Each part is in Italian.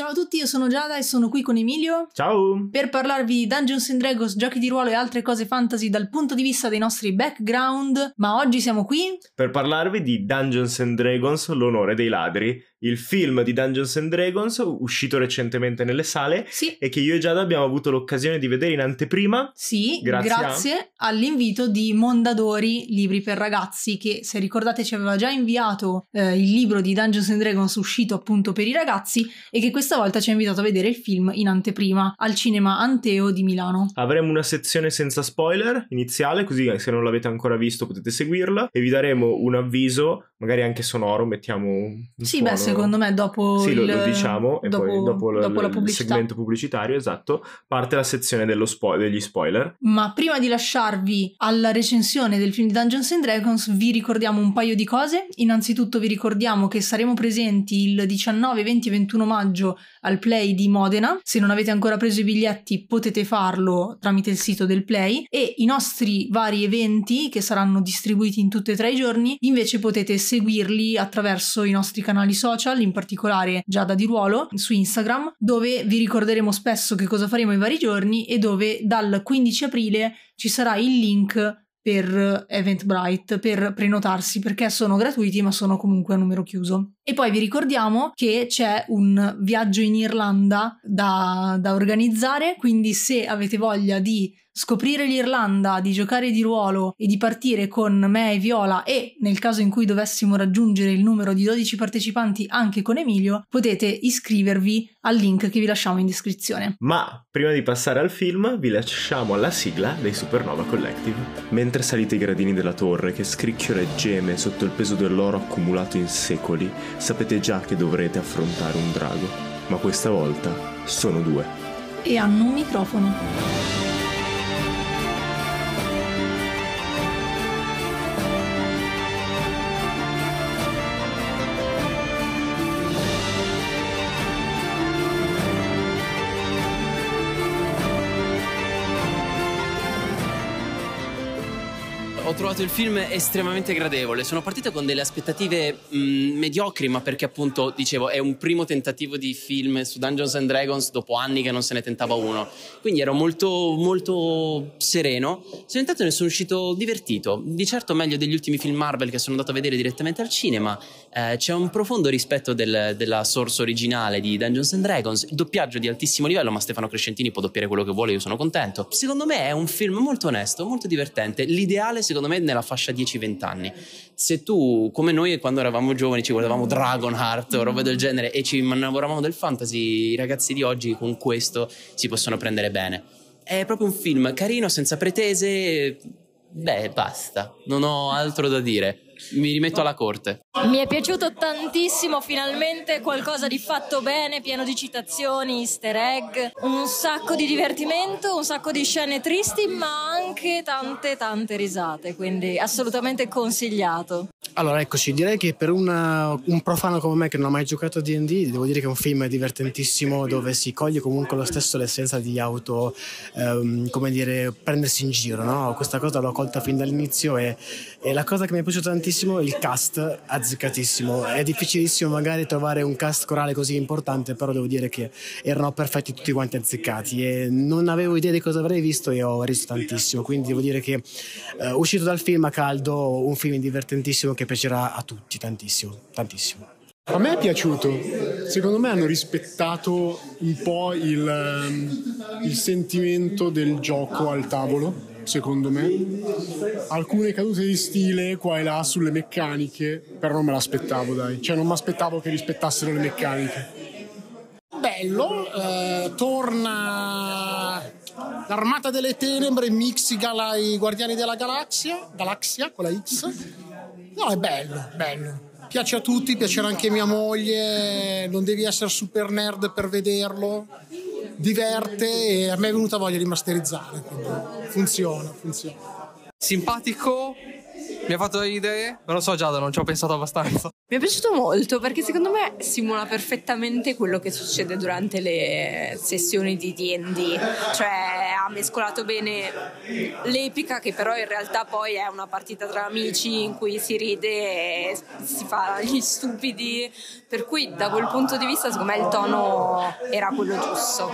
Ciao a tutti, io sono Giada e sono qui con Emilio. Ciao! Per parlarvi di Dungeons and Dragons, giochi di ruolo e altre cose fantasy dal punto di vista dei nostri background, ma oggi siamo qui per parlarvi di Dungeons and Dragons, l'onore dei ladri, il film di Dungeons and Dragons uscito recentemente nelle sale sì. e che io e Giada abbiamo avuto l'occasione di vedere in anteprima. Sì, grazie, grazie a... all'invito di Mondadori Libri per ragazzi che se ricordate ci aveva già inviato eh, il libro di Dungeons and Dragons uscito appunto per i ragazzi e che questa volta ci ha invitato a vedere il film in anteprima al cinema Anteo di Milano. Avremo una sezione senza spoiler iniziale, così eh, se non l'avete ancora visto potete seguirla e vi daremo un avviso, magari anche sonoro, mettiamo un Sì, suono, beh, se secondo me dopo sì, il... lo, diciamo dopo, poi, dopo, dopo l- il segmento pubblicitario esatto parte la sezione spo- degli spoiler ma prima di lasciarvi alla recensione del film di Dungeons and Dragons vi ricordiamo un paio di cose innanzitutto vi ricordiamo che saremo presenti il 19, 20 e 21 maggio al Play di Modena se non avete ancora preso i biglietti potete farlo tramite il sito del Play e i nostri vari eventi che saranno distribuiti in tutti e tre i giorni invece potete seguirli attraverso i nostri canali social social, in particolare Giada di Ruolo su Instagram, dove vi ricorderemo spesso che cosa faremo i vari giorni e dove dal 15 aprile ci sarà il link per Eventbrite per prenotarsi perché sono gratuiti ma sono comunque a numero chiuso. E poi vi ricordiamo che c'è un viaggio in Irlanda da, da organizzare, quindi se avete voglia di scoprire l'Irlanda, di giocare di ruolo e di partire con me e Viola e nel caso in cui dovessimo raggiungere il numero di 12 partecipanti anche con Emilio, potete iscrivervi al link che vi lasciamo in descrizione. Ma prima di passare al film vi lasciamo alla sigla dei Supernova Collective. Mentre salite i gradini della torre che scricchiola e geme sotto il peso dell'oro accumulato in secoli, sapete già che dovrete affrontare un drago, ma questa volta sono due. E hanno un microfono. trovato il film estremamente gradevole. Sono partito con delle aspettative mh, mm, mediocri, ma perché appunto, dicevo, è un primo tentativo di film su Dungeons and Dragons dopo anni che non se ne tentava uno. Quindi ero molto, molto sereno. Sono entrato ne sono uscito divertito. Di certo meglio degli ultimi film Marvel che sono andato a vedere direttamente al cinema. Eh, c'è un profondo rispetto del, della source originale di Dungeons and Dragons. Il doppiaggio di altissimo livello, ma Stefano Crescentini può doppiare quello che vuole, io sono contento. Secondo me è un film molto onesto, molto divertente. L'ideale, secondo me, nella fascia 10-20 anni. Se tu, come noi quando eravamo giovani, ci guardavamo Dragonheart o roba del genere e ci innamoravamo del fantasy, i ragazzi di oggi con questo si possono prendere bene. È proprio un film carino, senza pretese. Beh, basta, non ho altro da dire mi rimetto alla corte. Mi è piaciuto tantissimo, finalmente qualcosa di fatto bene, pieno di citazioni, easter egg, un sacco di divertimento, un sacco di scene tristi, ma anche tante tante risate, quindi assolutamente consigliato. Allora, eccoci, direi che per una, un profano come me che non ha mai giocato a DD, devo dire che è un film divertentissimo dove si coglie comunque lo stesso l'essenza di auto, ehm, come dire, prendersi in giro, no? Questa cosa l'ho colta fin dall'inizio e, e la cosa che mi è piaciuta tantissimo azzeccatissimo, il cast azzeccatissimo. È difficilissimo magari trovare un cast corale così importante, però devo dire che erano perfetti tutti quanti azzeccati e non avevo idea di cosa avrei visto e ho riso tantissimo, quindi devo dire che eh, uscito dal film a caldo, un film divertentissimo che piacerà a tutti tantissimo, tantissimo. A me è piaciuto, secondo me hanno rispettato un po' il, ehm, il sentimento del gioco al tavolo secondo me. Alcune cadute di stile qua e là sulle meccaniche, però non me l'aspettavo, dai. Cioè non mi aspettavo che rispettassero le meccaniche. Bello, eh, torna l'armata delle tenebre, Mixigala i guardiani della galassia, galassia con la X. No, è bello, bello piace a tutti, piacerà anche a mia moglie, non devi essere super nerd per vederlo, diverte e a me è venuta voglia di masterizzare, quindi funziona, funziona. Simpatico, mi ha fatto idee? Non lo so Giada, non ci ho pensato abbastanza. Mi è piaciuto molto perché secondo me simula perfettamente quello che succede durante le sessioni di D&D, cioè ha mescolato bene l'epica che però in realtà poi è una partita tra amici in cui si ride e si fa gli stupidi, per cui da quel punto di vista secondo me il tono era quello giusto.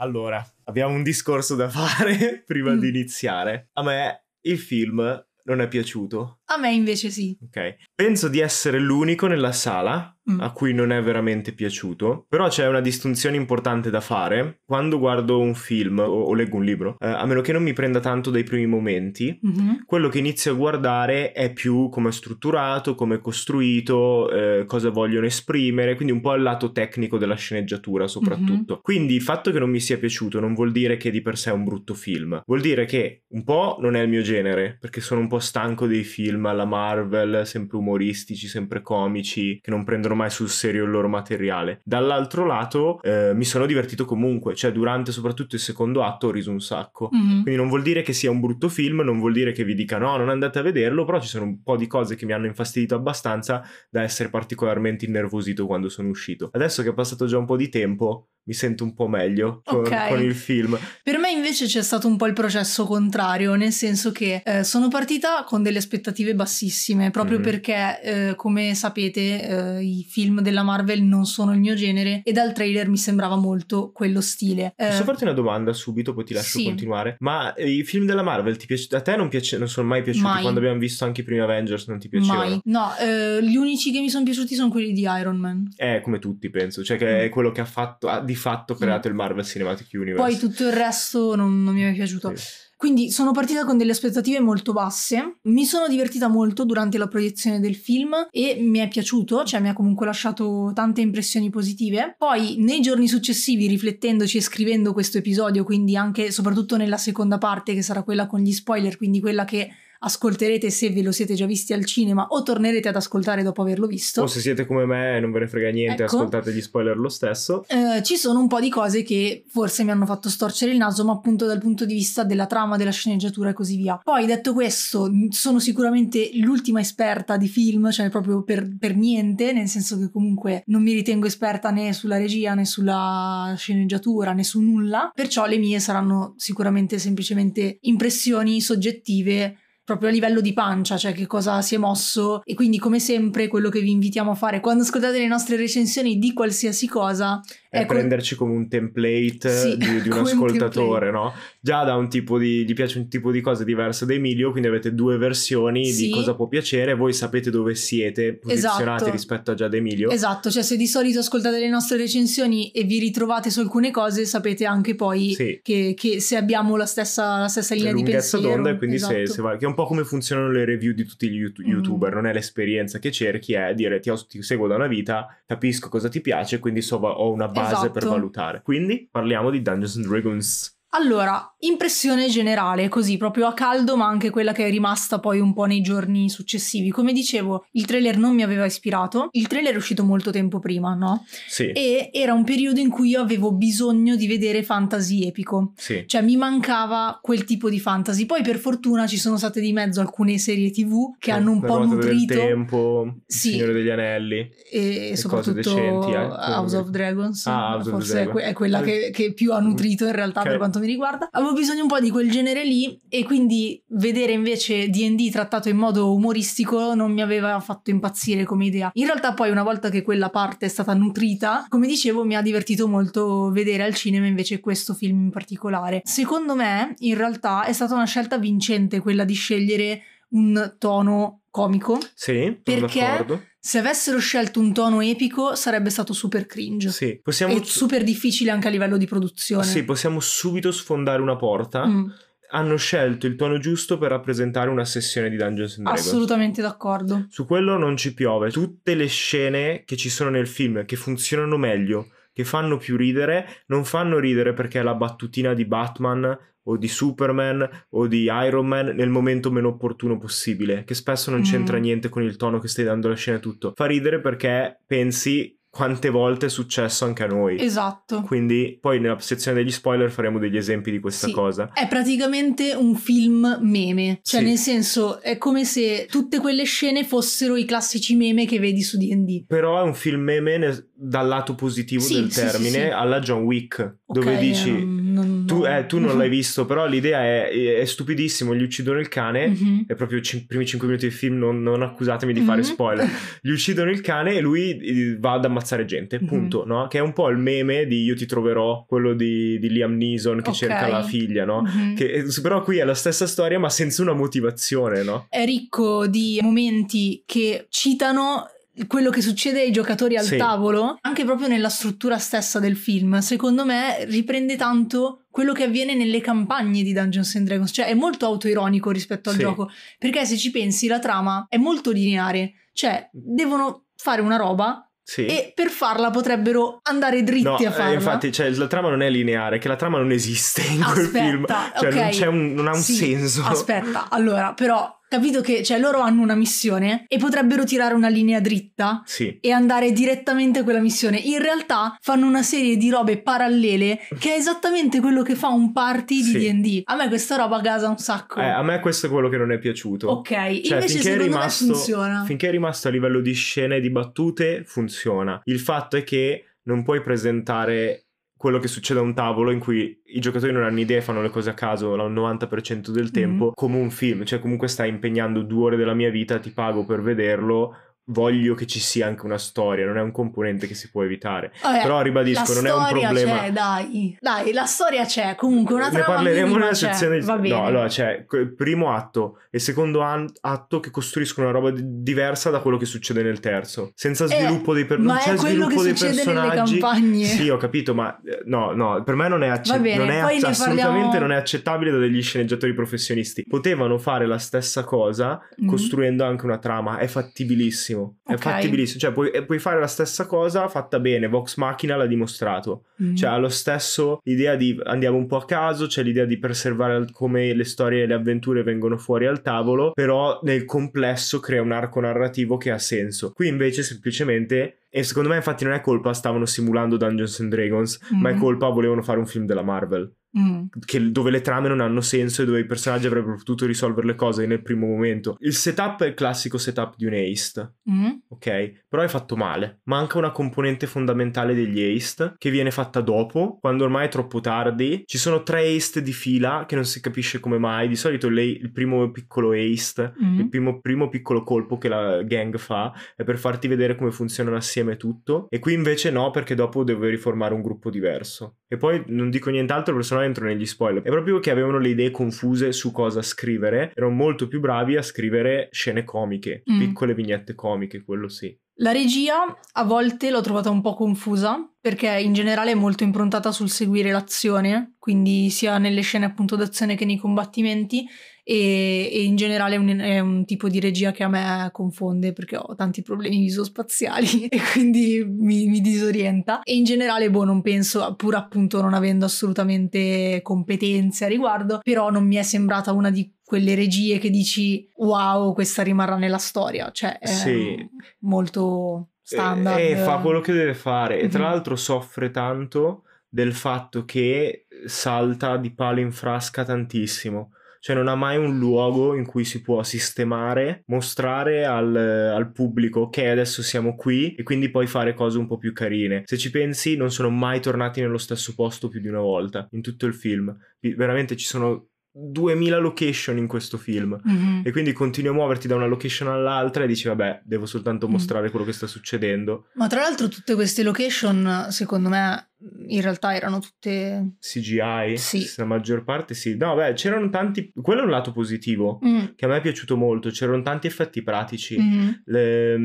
Allora, abbiamo un discorso da fare prima mm. di iniziare. A me il film non è piaciuto a me invece sì. Ok. Penso di essere l'unico nella sala mm. a cui non è veramente piaciuto, però c'è una distinzione importante da fare. Quando guardo un film o, o leggo un libro, eh, a meno che non mi prenda tanto dai primi momenti, mm-hmm. quello che inizio a guardare è più come è strutturato, come è costruito, eh, cosa vogliono esprimere, quindi un po' il lato tecnico della sceneggiatura soprattutto. Mm-hmm. Quindi il fatto che non mi sia piaciuto non vuol dire che di per sé è un brutto film, vuol dire che un po' non è il mio genere, perché sono un po' stanco dei film film alla Marvel, sempre umoristici, sempre comici, che non prendono mai sul serio il loro materiale. Dall'altro lato eh, mi sono divertito comunque, cioè durante soprattutto il secondo atto ho riso un sacco. Mm-hmm. Quindi non vuol dire che sia un brutto film, non vuol dire che vi dica no, non andate a vederlo, però ci sono un po' di cose che mi hanno infastidito abbastanza da essere particolarmente innervosito quando sono uscito. Adesso che è passato già un po' di tempo, mi sento un po' meglio con, okay. con, il film. Per me invece c'è stato un po' il processo contrario, nel senso che eh, sono partita con delle aspettative aspettative bassissime, proprio mm-hmm. perché, eh, come sapete, eh, i film della Marvel non sono il mio genere e dal trailer mi sembrava molto quello stile. Eh, Posso farti una domanda subito, poi ti lascio sì. continuare? Ma eh, i film della Marvel ti piace... a te non, piace... non sono mai piaciuti? Mai. Quando abbiamo visto anche i primi Avengers non ti piacevano? Mai. No, eh, gli unici che mi sono piaciuti sono quelli di Iron Man. Eh, come tutti penso, cioè che mm. è quello che ha, fatto, ha di fatto creato mm. il Marvel Cinematic Universe. Poi tutto il resto non, non mi è piaciuto. Sì. Quindi sono partita con delle aspettative molto basse, mi sono divertita molto durante la proiezione del film e mi è piaciuto, cioè mi ha comunque lasciato tante impressioni positive. Poi nei giorni successivi, riflettendoci e scrivendo questo episodio, quindi anche soprattutto nella seconda parte che sarà quella con gli spoiler, quindi quella che ascolterete se ve lo siete già visti al cinema o tornerete ad ascoltare dopo averlo visto. O se siete come me e non ve ne frega niente, ecco. ascoltate gli spoiler lo stesso. Eh, ci sono un po' di cose che forse mi hanno fatto storcere il naso, ma appunto dal punto di vista della trama, della sceneggiatura e così via. Poi detto questo, sono sicuramente l'ultima esperta di film, cioè proprio per, per niente, nel senso che comunque non mi ritengo esperta né sulla regia né sulla sceneggiatura né su nulla, perciò le mie saranno sicuramente semplicemente impressioni soggettive proprio a livello di pancia, cioè che cosa si è mosso e quindi come sempre quello che vi invitiamo a fare quando ascoltate le nostre recensioni di qualsiasi cosa è ecco, prenderci come un template sì, di, di, un ascoltatore, un no? Già da un tipo di... gli piace un tipo di cosa diversa da Emilio, quindi avete due versioni sì. di cosa può piacere, voi sapete dove siete posizionati esatto. rispetto a già da Emilio. Esatto, cioè se di solito ascoltate le nostre recensioni e vi ritrovate su alcune cose, sapete anche poi sì. che, che, se abbiamo la stessa, la stessa linea di pensiero. d'onda quindi esatto. se, se va, che è un po' come funzionano le review di tutti gli YouTube, mm. youtuber, non è l'esperienza che cerchi, è dire ti, ho, ti seguo da una vita, capisco cosa ti piace, quindi so, ho una base base esatto. per valutare. Quindi parliamo di Dungeons and Dragons allora, impressione generale, così proprio a caldo, ma anche quella che è rimasta poi un po' nei giorni successivi. Come dicevo, il trailer non mi aveva ispirato, il trailer è uscito molto tempo prima, no? Sì. E era un periodo in cui io avevo bisogno di vedere fantasy epico. Sì. Cioè mi mancava quel tipo di fantasy. Poi per fortuna ci sono state di mezzo alcune serie TV che eh, hanno un po' nutrito del tempo, sì. Signore degli Anelli e, e soprattutto cose decenti, eh. House of Dragons, ah, House forse of Dragon. è, è, quella che, che, più ha nutrito in realtà che... per quanto quanto mi riguarda, avevo bisogno un po' di quel genere lì e quindi vedere invece DD trattato in modo umoristico non mi aveva fatto impazzire come idea. In realtà poi una volta che quella parte è stata nutrita, come dicevo mi ha divertito molto vedere al cinema invece questo film in particolare. Secondo me in realtà è stata una scelta vincente quella di scegliere un tono comico. Sì, perché se avessero scelto un tono epico sarebbe stato super cringe. Sì, possiamo... E super difficile anche a livello di produzione. Sì, possiamo subito sfondare una porta. Mm. Hanno scelto il tono giusto per rappresentare una sessione di Dungeons and Dragons. Assolutamente d'accordo. Su quello non ci piove. Tutte le scene che ci sono nel film che funzionano meglio che fanno più ridere, non fanno ridere perché è la battutina di Batman o di Superman o di Iron Man nel momento meno opportuno possibile, che spesso non mm. c'entra niente con il tono che stai dando alla scena e tutto. Fa ridere perché pensi quante volte è successo anche a noi. Esatto. Quindi poi nella sezione degli spoiler faremo degli esempi di questa sì. cosa. È praticamente un film meme, cioè sì. nel senso è come se tutte quelle scene fossero i classici meme che vedi su D&D. Però è un film meme ne- dal lato positivo sì, del termine alla John Wick, okay, dove dici um tu, eh, tu, non mm-hmm. l'hai visto, però l'idea è, è, stupidissimo. Gli uccidono il cane. Mm-hmm. È proprio i c- primi 5 minuti del film. Non, non accusatemi di mm-hmm. fare spoiler. Gli uccidono il cane e lui eh, va ad ammazzare gente. Mm-hmm. Punto. Mm-hmm. No? Che è un po' il meme di Io ti troverò, quello di, di Liam Neeson che okay. cerca la figlia. No? Mm-hmm. Che, eh, però qui è la stessa storia, ma senza una motivazione. No? È ricco di momenti che citano quello che succede ai giocatori al sì. tavolo, anche proprio nella struttura stessa del film, secondo me riprende tanto quello che avviene nelle campagne di Dungeons and Dragons, cioè è molto autoironico rispetto al sì. gioco, perché se ci pensi la trama è molto lineare, cioè devono fare una roba sì. E per farla potrebbero andare dritti no, a farla. Eh, infatti, cioè, la trama non è lineare, che la trama non esiste in aspetta, quel film. Cioè, okay. non, un, non, ha un sì, senso. Aspetta, allora, però Capito che cioè, loro hanno una missione e potrebbero tirare una linea dritta sì. e andare direttamente a quella missione. In realtà fanno una serie di robe parallele che è esattamente quello che fa un party di sì. DD. A me questa roba gasa un sacco. Eh, a me questo è quello che non è piaciuto. Ok, cioè, invece finché è rimasto, funziona. Finché è rimasto a livello di scene e di battute, funziona. Il fatto è che non puoi presentare quello che succede a un tavolo in cui i giocatori non hanno idea, fanno le cose a caso il 90% del mm-hmm. tempo, mm-hmm. come un film, cioè comunque stai impegnando due ore della mia vita, ti pago per vederlo voglio che ci sia anche una storia, non è un componente che si può evitare. Vabbè, oh, eh, Però ribadisco, non è un problema. C'è, dai. dai, la storia c'è, comunque una trama Ne parleremo nella sezione Va bene. No, allora c'è il primo atto e il secondo atto che costruiscono una roba d- diversa da quello che succede nel terzo, senza eh, sviluppo eh, dei per- ma è quello che succede nelle campagne. Sì, ho capito, ma eh, no, no, per me non è, acce- bene, non è acce- assolutamente parliamo... non è accettabile da degli sceneggiatori professionisti. Potevano fare la stessa cosa mm-hmm. costruendo anche una trama, è fattibilissimo fattibilissimo. Okay. È fattibilissimo. Cioè, puoi, eh, puoi, fare la stessa cosa fatta bene. Vox Machina l'ha dimostrato. Mm. Cioè, ha lo stesso idea di andiamo un po' a caso, c'è cioè l'idea di preservare come le storie e le avventure vengono fuori al tavolo, però nel complesso crea un arco narrativo che ha senso. Qui invece semplicemente e secondo me, infatti, non è colpa stavano simulando Dungeons and Dragons, mm. ma è mm. colpa volevano fare un film della Marvel. Mm. Che, dove le trame non hanno senso e dove i personaggi avrebbero potuto risolvere le cose nel primo momento. Il setup è il classico setup di un heist, mm. ok? Però è fatto male. Manca una componente fondamentale degli heist che viene fatta dopo, quando ormai è troppo tardi. Ci sono tre heist di fila che non si capisce come mai. Di solito le, il primo piccolo heist, mm. il primo, primo piccolo colpo che la gang fa è per farti vedere come funzionano assieme tutto. E qui invece no, perché dopo devo riformare un gruppo diverso. E poi non dico nient'altro, il personaggio entro negli spoiler, è proprio che avevano le idee confuse su cosa scrivere, erano molto più bravi a scrivere scene comiche, mm. piccole vignette comiche, quello sì. La regia a volte l'ho trovata un po' confusa perché in generale è molto improntata sul seguire l'azione, quindi sia nelle scene appunto d'azione che nei combattimenti, e, e in generale è un, è un, tipo di regia che a me confonde perché ho tanti problemi visospaziali e quindi mi, mi disorienta e in generale boh non penso pur appunto non avendo assolutamente competenze a riguardo però non mi è sembrata una di quelle regie che dici wow questa rimarrà nella storia cioè è sì. molto standard e, eh, e eh, fa quello che deve fare e tra mhm. l'altro soffre tanto del fatto che salta di palo in frasca tantissimo cioè non ha mai un luogo in cui si può sistemare, mostrare al, al pubblico, ok adesso siamo qui e quindi poi fare cose un po' più carine. Se ci pensi non sono mai tornati nello stesso posto più di una volta in tutto il film. Veramente ci sono 2000 location in questo film mm-hmm. e quindi continui a muoverti da una location all'altra e dici vabbè devo soltanto mm. mostrare mm-hmm. quello che sta succedendo ma tra l'altro tutte queste location secondo me in realtà erano tutte CGI, sì. la maggior parte sì. No, beh, c'erano tanti, quello è un lato positivo mm. che a me è piaciuto molto, c'erano tanti effetti pratici, mm-hmm. mm Le,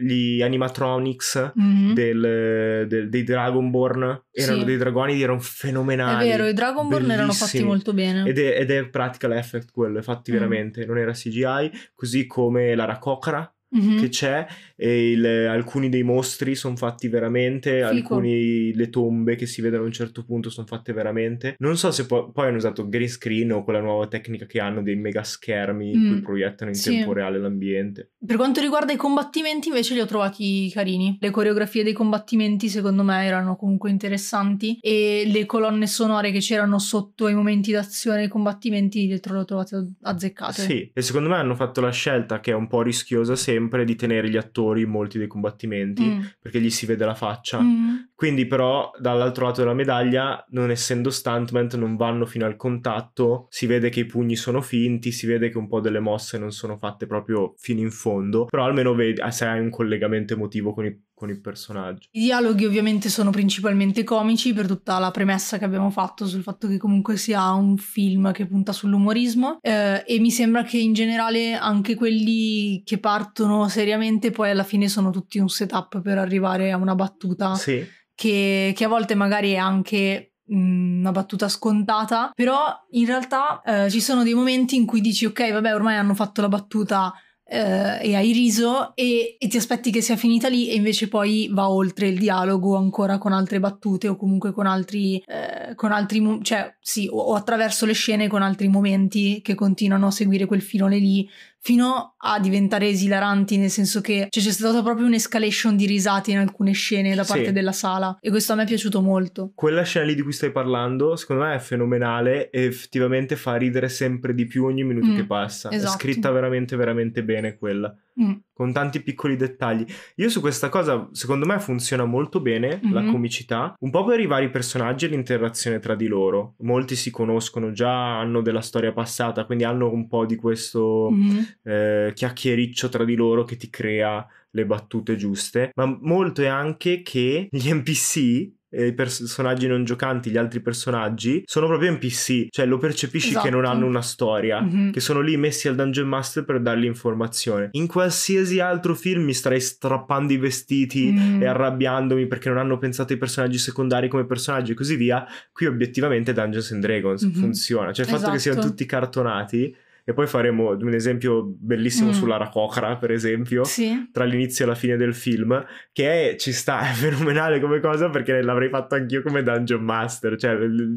gli animatronics mm del, del, dei Dragonborn, erano sì. dei dragoni, erano fenomenali. È vero, i Dragonborn erano fatti molto bene. Ed è, ed è practical effect quello, fatti mm. veramente, non era CGI, così come la Racocara mm-hmm. che c'è e il, alcuni dei mostri sono fatti veramente, alcune le tombe che si vedono a un certo punto sono fatte veramente. Non so se po- poi hanno usato green screen o quella nuova tecnica che hanno dei mega schermi mm. in cui proiettano in sì. tempo reale l'ambiente. Per quanto riguarda i combattimenti invece li ho trovati carini. Le coreografie dei combattimenti secondo me erano comunque interessanti e le colonne sonore che c'erano sotto ai momenti d'azione e combattimenti dietro le ho trovate azzeccate. Sì, e secondo me hanno fatto la scelta che è un po' rischiosa sempre sempre di tenere gli attori in molti dei combattimenti mm. perché gli si vede la faccia. Mm. Quindi però dall'altro lato della medaglia, non essendo stuntman, non vanno fino al contatto, si vede che i pugni sono finti, si vede che un po' delle mosse non sono fatte proprio fino in fondo, però almeno vedi, se hai un collegamento emotivo con i con il personaggio. I dialoghi ovviamente sono principalmente comici per tutta la premessa che abbiamo fatto sul fatto che comunque sia un film che punta sull'umorismo eh, e mi sembra che in generale anche quelli che partono seriamente poi alla fine sono tutti un setup per arrivare a una battuta. Sì. che, che a volte magari è anche mm, una battuta scontata, però in realtà eh, ci sono dei momenti in cui dici ok, vabbè, ormai hanno fatto la battuta eh, e hai riso e, e, ti aspetti che sia finita lì e invece poi va oltre il dialogo ancora con altre battute o comunque con altri, eh, con altri cioè sì, o, o attraverso le scene con altri momenti che continuano a seguire quel filone lì fino a diventare esilaranti, nel senso che cioè, c'è stata proprio un'escalation di risate in alcune scene da parte sì. della sala e questo a me è piaciuto molto. Quella scena lì di cui stai parlando, secondo me è fenomenale e effettivamente fa ridere sempre di più ogni minuto mm, che passa. Esatto. È scritta veramente veramente bene quella. Mm. con tanti piccoli dettagli. Io su questa cosa, secondo me, funziona molto bene mm-hmm. la comicità, un po' per i vari personaggi e l'interazione tra di loro. Molti si conoscono già, hanno della storia passata, quindi hanno un po' di questo mm-hmm. eh, chiacchiericcio tra di loro che ti crea le battute giuste, ma molto è anche che gli NPC i personaggi non giocanti, gli altri personaggi, sono proprio NPC, cioè lo percepisci esatto. che non hanno esatto. una storia, mm-hmm. che sono lì messi al Dungeon Master per dargli informazione. In qualsiasi altro film mi starei strappando i vestiti mm. e arrabbiandomi perché non hanno pensato ai personaggi secondari come personaggi e così via. Qui obiettivamente Dungeons and Dragons mm-hmm. funziona, cioè il esatto. fatto che siano esatto. tutti cartonati e poi faremo un esempio bellissimo mm. su Lara per esempio, sì. tra l'inizio e la fine del film, che è, ci sta, è fenomenale come cosa perché l'avrei fatto anch'io come Dungeon Master, cioè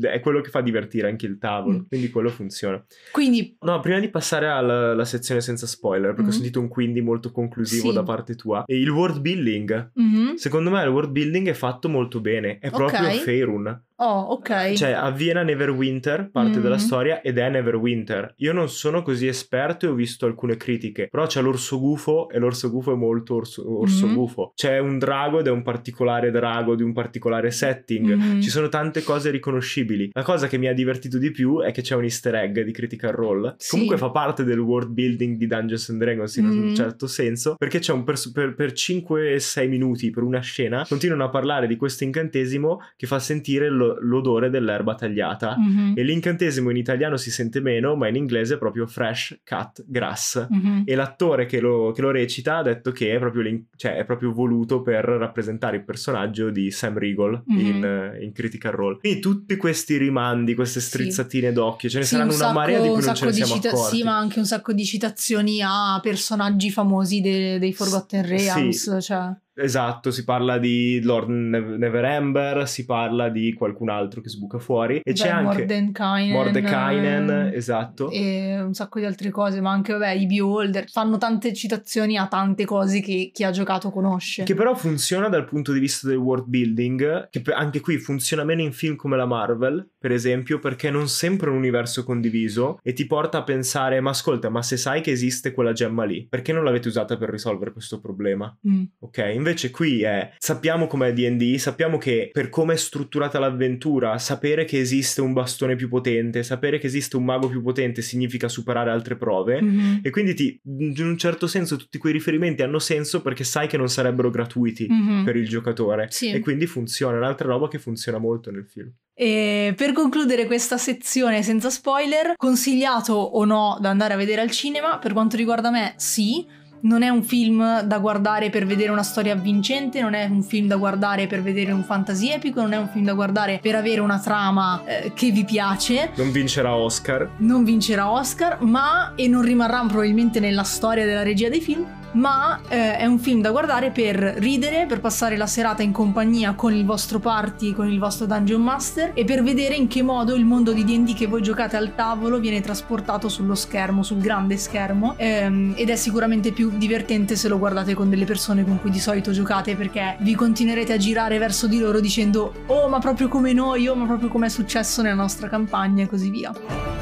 è quello che fa divertire anche il tavolo, mm. quindi quello funziona. Quindi... No, prima di passare alla sezione senza spoiler, perché mm. ho sentito un quindi molto conclusivo sì. da parte tua, il world building, mm-hmm. secondo me il world building è fatto molto bene, è proprio okay. Faerun. Oh, ok. Cioè, avviene a Neverwinter, parte mm. della storia, ed è Neverwinter. Io non sono così esperto e ho visto alcune critiche, però c'è l'orso gufo e l'orso gufo è molto orso, orso mm. gufo. C'è un drago ed è un particolare drago di un particolare setting. Mm. Ci sono tante cose riconoscibili. La cosa che mi ha divertito di più è che c'è un easter egg di Critical Role. Sì. Comunque fa parte del world building di Dungeons and Dragons in un mm. certo senso, perché c'è un pers- per, per 5-6 minuti, per una scena, continuano a parlare di questo incantesimo che fa sentire lo, l'odore dell'erba tagliata mm-hmm. e l'incantesimo in italiano si sente meno ma in inglese è proprio fresh cut grass mm-hmm. e l'attore che lo, che lo, recita ha detto che è proprio, cioè, è proprio, voluto per rappresentare il personaggio di Sam Riegel mm-hmm. in, in, Critical Role quindi tutti questi rimandi queste strizzatine sì. d'occhio ce ne sì, saranno un una marea di cui non ce ne siamo cita- accorti sì ma anche un sacco di citazioni a personaggi famosi de- dei Forgotten Realms sì. cioè Esatto, si parla di Lord Neverember, si parla di qualcun altro che sbuca fuori. E Beh, c'è anche Mordenkainen, Mordenkainen ehm, esatto. E un sacco di altre cose, ma anche vabbè, i Beholder fanno tante citazioni a tante cose che chi ha giocato conosce. Che però funziona dal punto di vista del world building, che anche qui funziona meno in film come la Marvel, per esempio, perché non sempre un universo condiviso e ti porta a pensare, ma ascolta, ma se sai che esiste quella gemma lì, perché non l'avete usata per risolvere questo problema? Mm. Ok? Invece qui è, sappiamo com'è D&D, sappiamo che per come è strutturata l'avventura, sapere che esiste un bastone più potente, sapere che esiste un mago più potente significa superare altre prove mm-hmm. e quindi ti, in un certo senso tutti quei riferimenti hanno senso perché sai che non sarebbero gratuiti mm-hmm. per il giocatore sì. e quindi funziona, è un'altra roba che funziona molto nel film. E per concludere questa sezione senza spoiler, consigliato o no da andare a vedere al cinema? Per quanto riguarda me, sì non è un film da guardare per vedere una storia avvincente, non è un film da guardare per vedere un fantasy epico, non è un film da guardare per avere una trama eh, che vi piace. Non vincerà Oscar. Non vincerà Oscar, ma e non rimarrà probabilmente nella storia della regia dei film ma eh, è un film da guardare per ridere, per passare la serata in compagnia con il vostro party, con il vostro Dungeon Master e per vedere in che modo il mondo di D&D che voi giocate al tavolo viene trasportato sullo schermo, sul grande schermo ehm, ed è sicuramente più divertente se lo guardate con delle persone con cui di solito giocate perché vi continuerete a girare verso di loro dicendo oh ma proprio come noi, oh ma proprio come è successo nella nostra campagna e così via.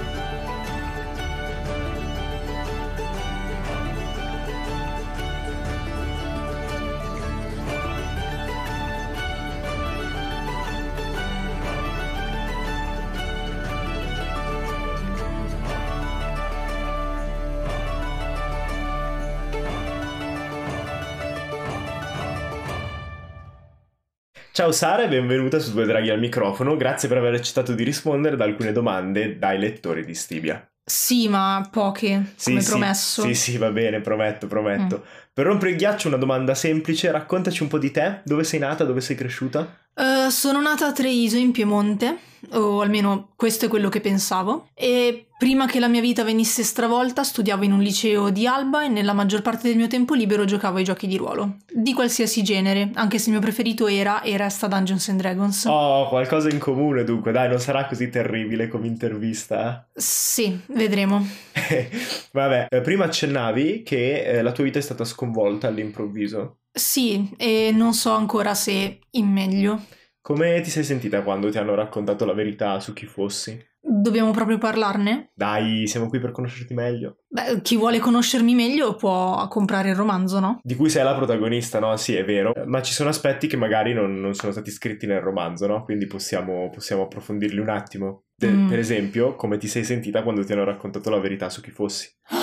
Ciao Sara e benvenuta su Due Draghi al microfono, grazie per aver accettato di rispondere ad alcune domande dai lettori di Stibia. Sì, ma poche, sì, come sì, promesso. Sì, sì, va bene, prometto, prometto. Mm. Per rompere il ghiaccio, una domanda semplice: raccontaci un po' di te, dove sei nata, dove sei cresciuta? Uh, sono nata a Treiso in Piemonte, o almeno questo è quello che pensavo. E prima che la mia vita venisse stravolta, studiavo in un liceo di Alba e nella maggior parte del mio tempo libero giocavo ai giochi di ruolo, di qualsiasi genere, anche se il mio preferito era e resta Dungeons and Dragons. Oh, qualcosa in comune dunque, dai, non sarà così terribile come intervista. Eh? Sì, vedremo. Vabbè, eh, prima accennavi che la tua vita è stata scoperta sconvolta all'improvviso. Sì, e non so ancora se in meglio. Come ti sei sentita quando ti hanno raccontato la verità su chi fossi? Dobbiamo proprio parlarne? Dai, siamo qui per conoscerti meglio. Beh, chi vuole conoscermi meglio può comprare il romanzo, no? Di cui sei la protagonista, no? Sì, è vero. Ma ci sono aspetti che magari non, non sono stati scritti nel romanzo, no? Quindi possiamo, possiamo approfondirli un attimo. De- mm. Per esempio, come ti sei sentita quando ti hanno raccontato la verità su chi fossi?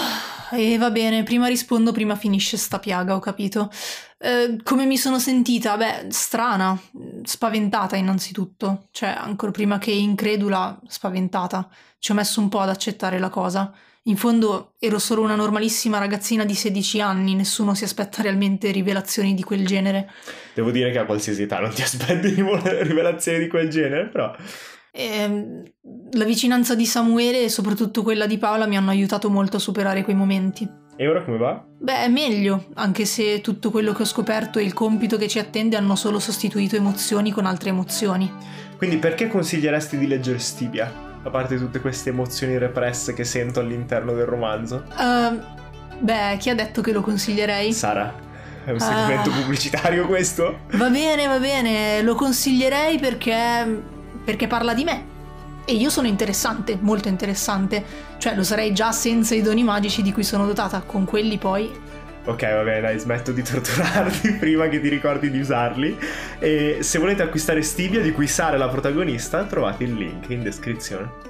E va bene, prima rispondo, prima finisce sta piaga, ho capito. Eh, come mi sono sentita? Beh, strana, spaventata innanzitutto, cioè ancora prima che incredula, spaventata. Ci ho messo un po' ad accettare la cosa. In fondo ero solo una normalissima ragazzina di 16 anni, nessuno si aspetta realmente rivelazioni di quel genere. Devo dire che a qualsiasi età non ti aspetti rivelazioni di quel genere, però e ehm, la vicinanza di Samuele e soprattutto quella di Paola mi hanno aiutato molto a superare quei momenti. E ora come va? Beh, è meglio, anche se tutto quello che ho scoperto e il compito che ci attende hanno solo sostituito emozioni con altre emozioni. Quindi perché consiglieresti di leggere Stibia? A parte tutte queste emozioni represse che sento all'interno del romanzo. Uh, beh, chi ha detto che lo consiglierei? Sara. È un segmento uh, pubblicitario questo? Va bene, va bene, lo consiglierei perché perché parla di me. E io sono interessante, molto interessante, cioè lo sarei già senza i doni magici di cui sono dotata, con quelli poi Ok, vabbè, dai, smetto di torturarti prima che ti ricordi di usarli. E se volete acquistare Stibia, di cui Sara è la protagonista, trovate il link in descrizione.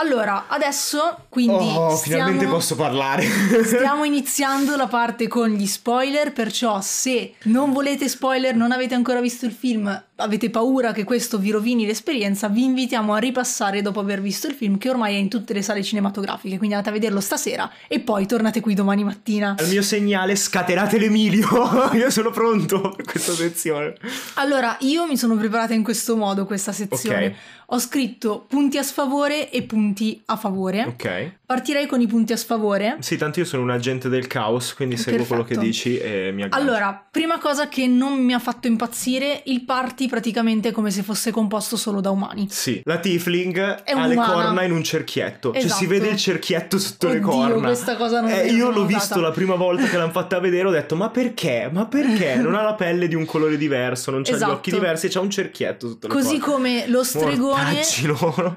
Allora, adesso quindi. Oh, oh stiamo, finalmente posso parlare. stiamo iniziando la parte con gli spoiler. Perciò, se non volete spoiler, non avete ancora visto il film, avete paura che questo vi rovini l'esperienza, vi invitiamo a ripassare dopo aver visto il film che ormai è in tutte le sale cinematografiche, quindi andate a vederlo stasera e poi tornate qui domani mattina. Al mio segnale scatenate l'Emilio, io sono pronto per questa sezione. Allora, io mi sono preparata in questo modo questa sezione. Okay. Ho scritto punti a sfavore e punti a favore. Ok. Partirei con i punti a sfavore. Sì, tanto io sono un agente del caos, quindi Perfetto. seguo quello che dici e mi aggancio. Allora, prima cosa che non mi ha fatto impazzire, il party praticamente è come se fosse composto solo da umani. Sì, la Tifling è ha umana. le corna in un cerchietto, esatto. cioè si vede esatto. il cerchietto sotto Oddio, le corna. questa cosa non eh, è Io l'ho notata. visto la prima volta che l'hanno fatta vedere, ho detto "Ma perché? Ma perché non ha la pelle di un colore diverso, non ha esatto. gli occhi esatto. diversi, c'ha un cerchietto sotto le Così corna". Così come lo stregone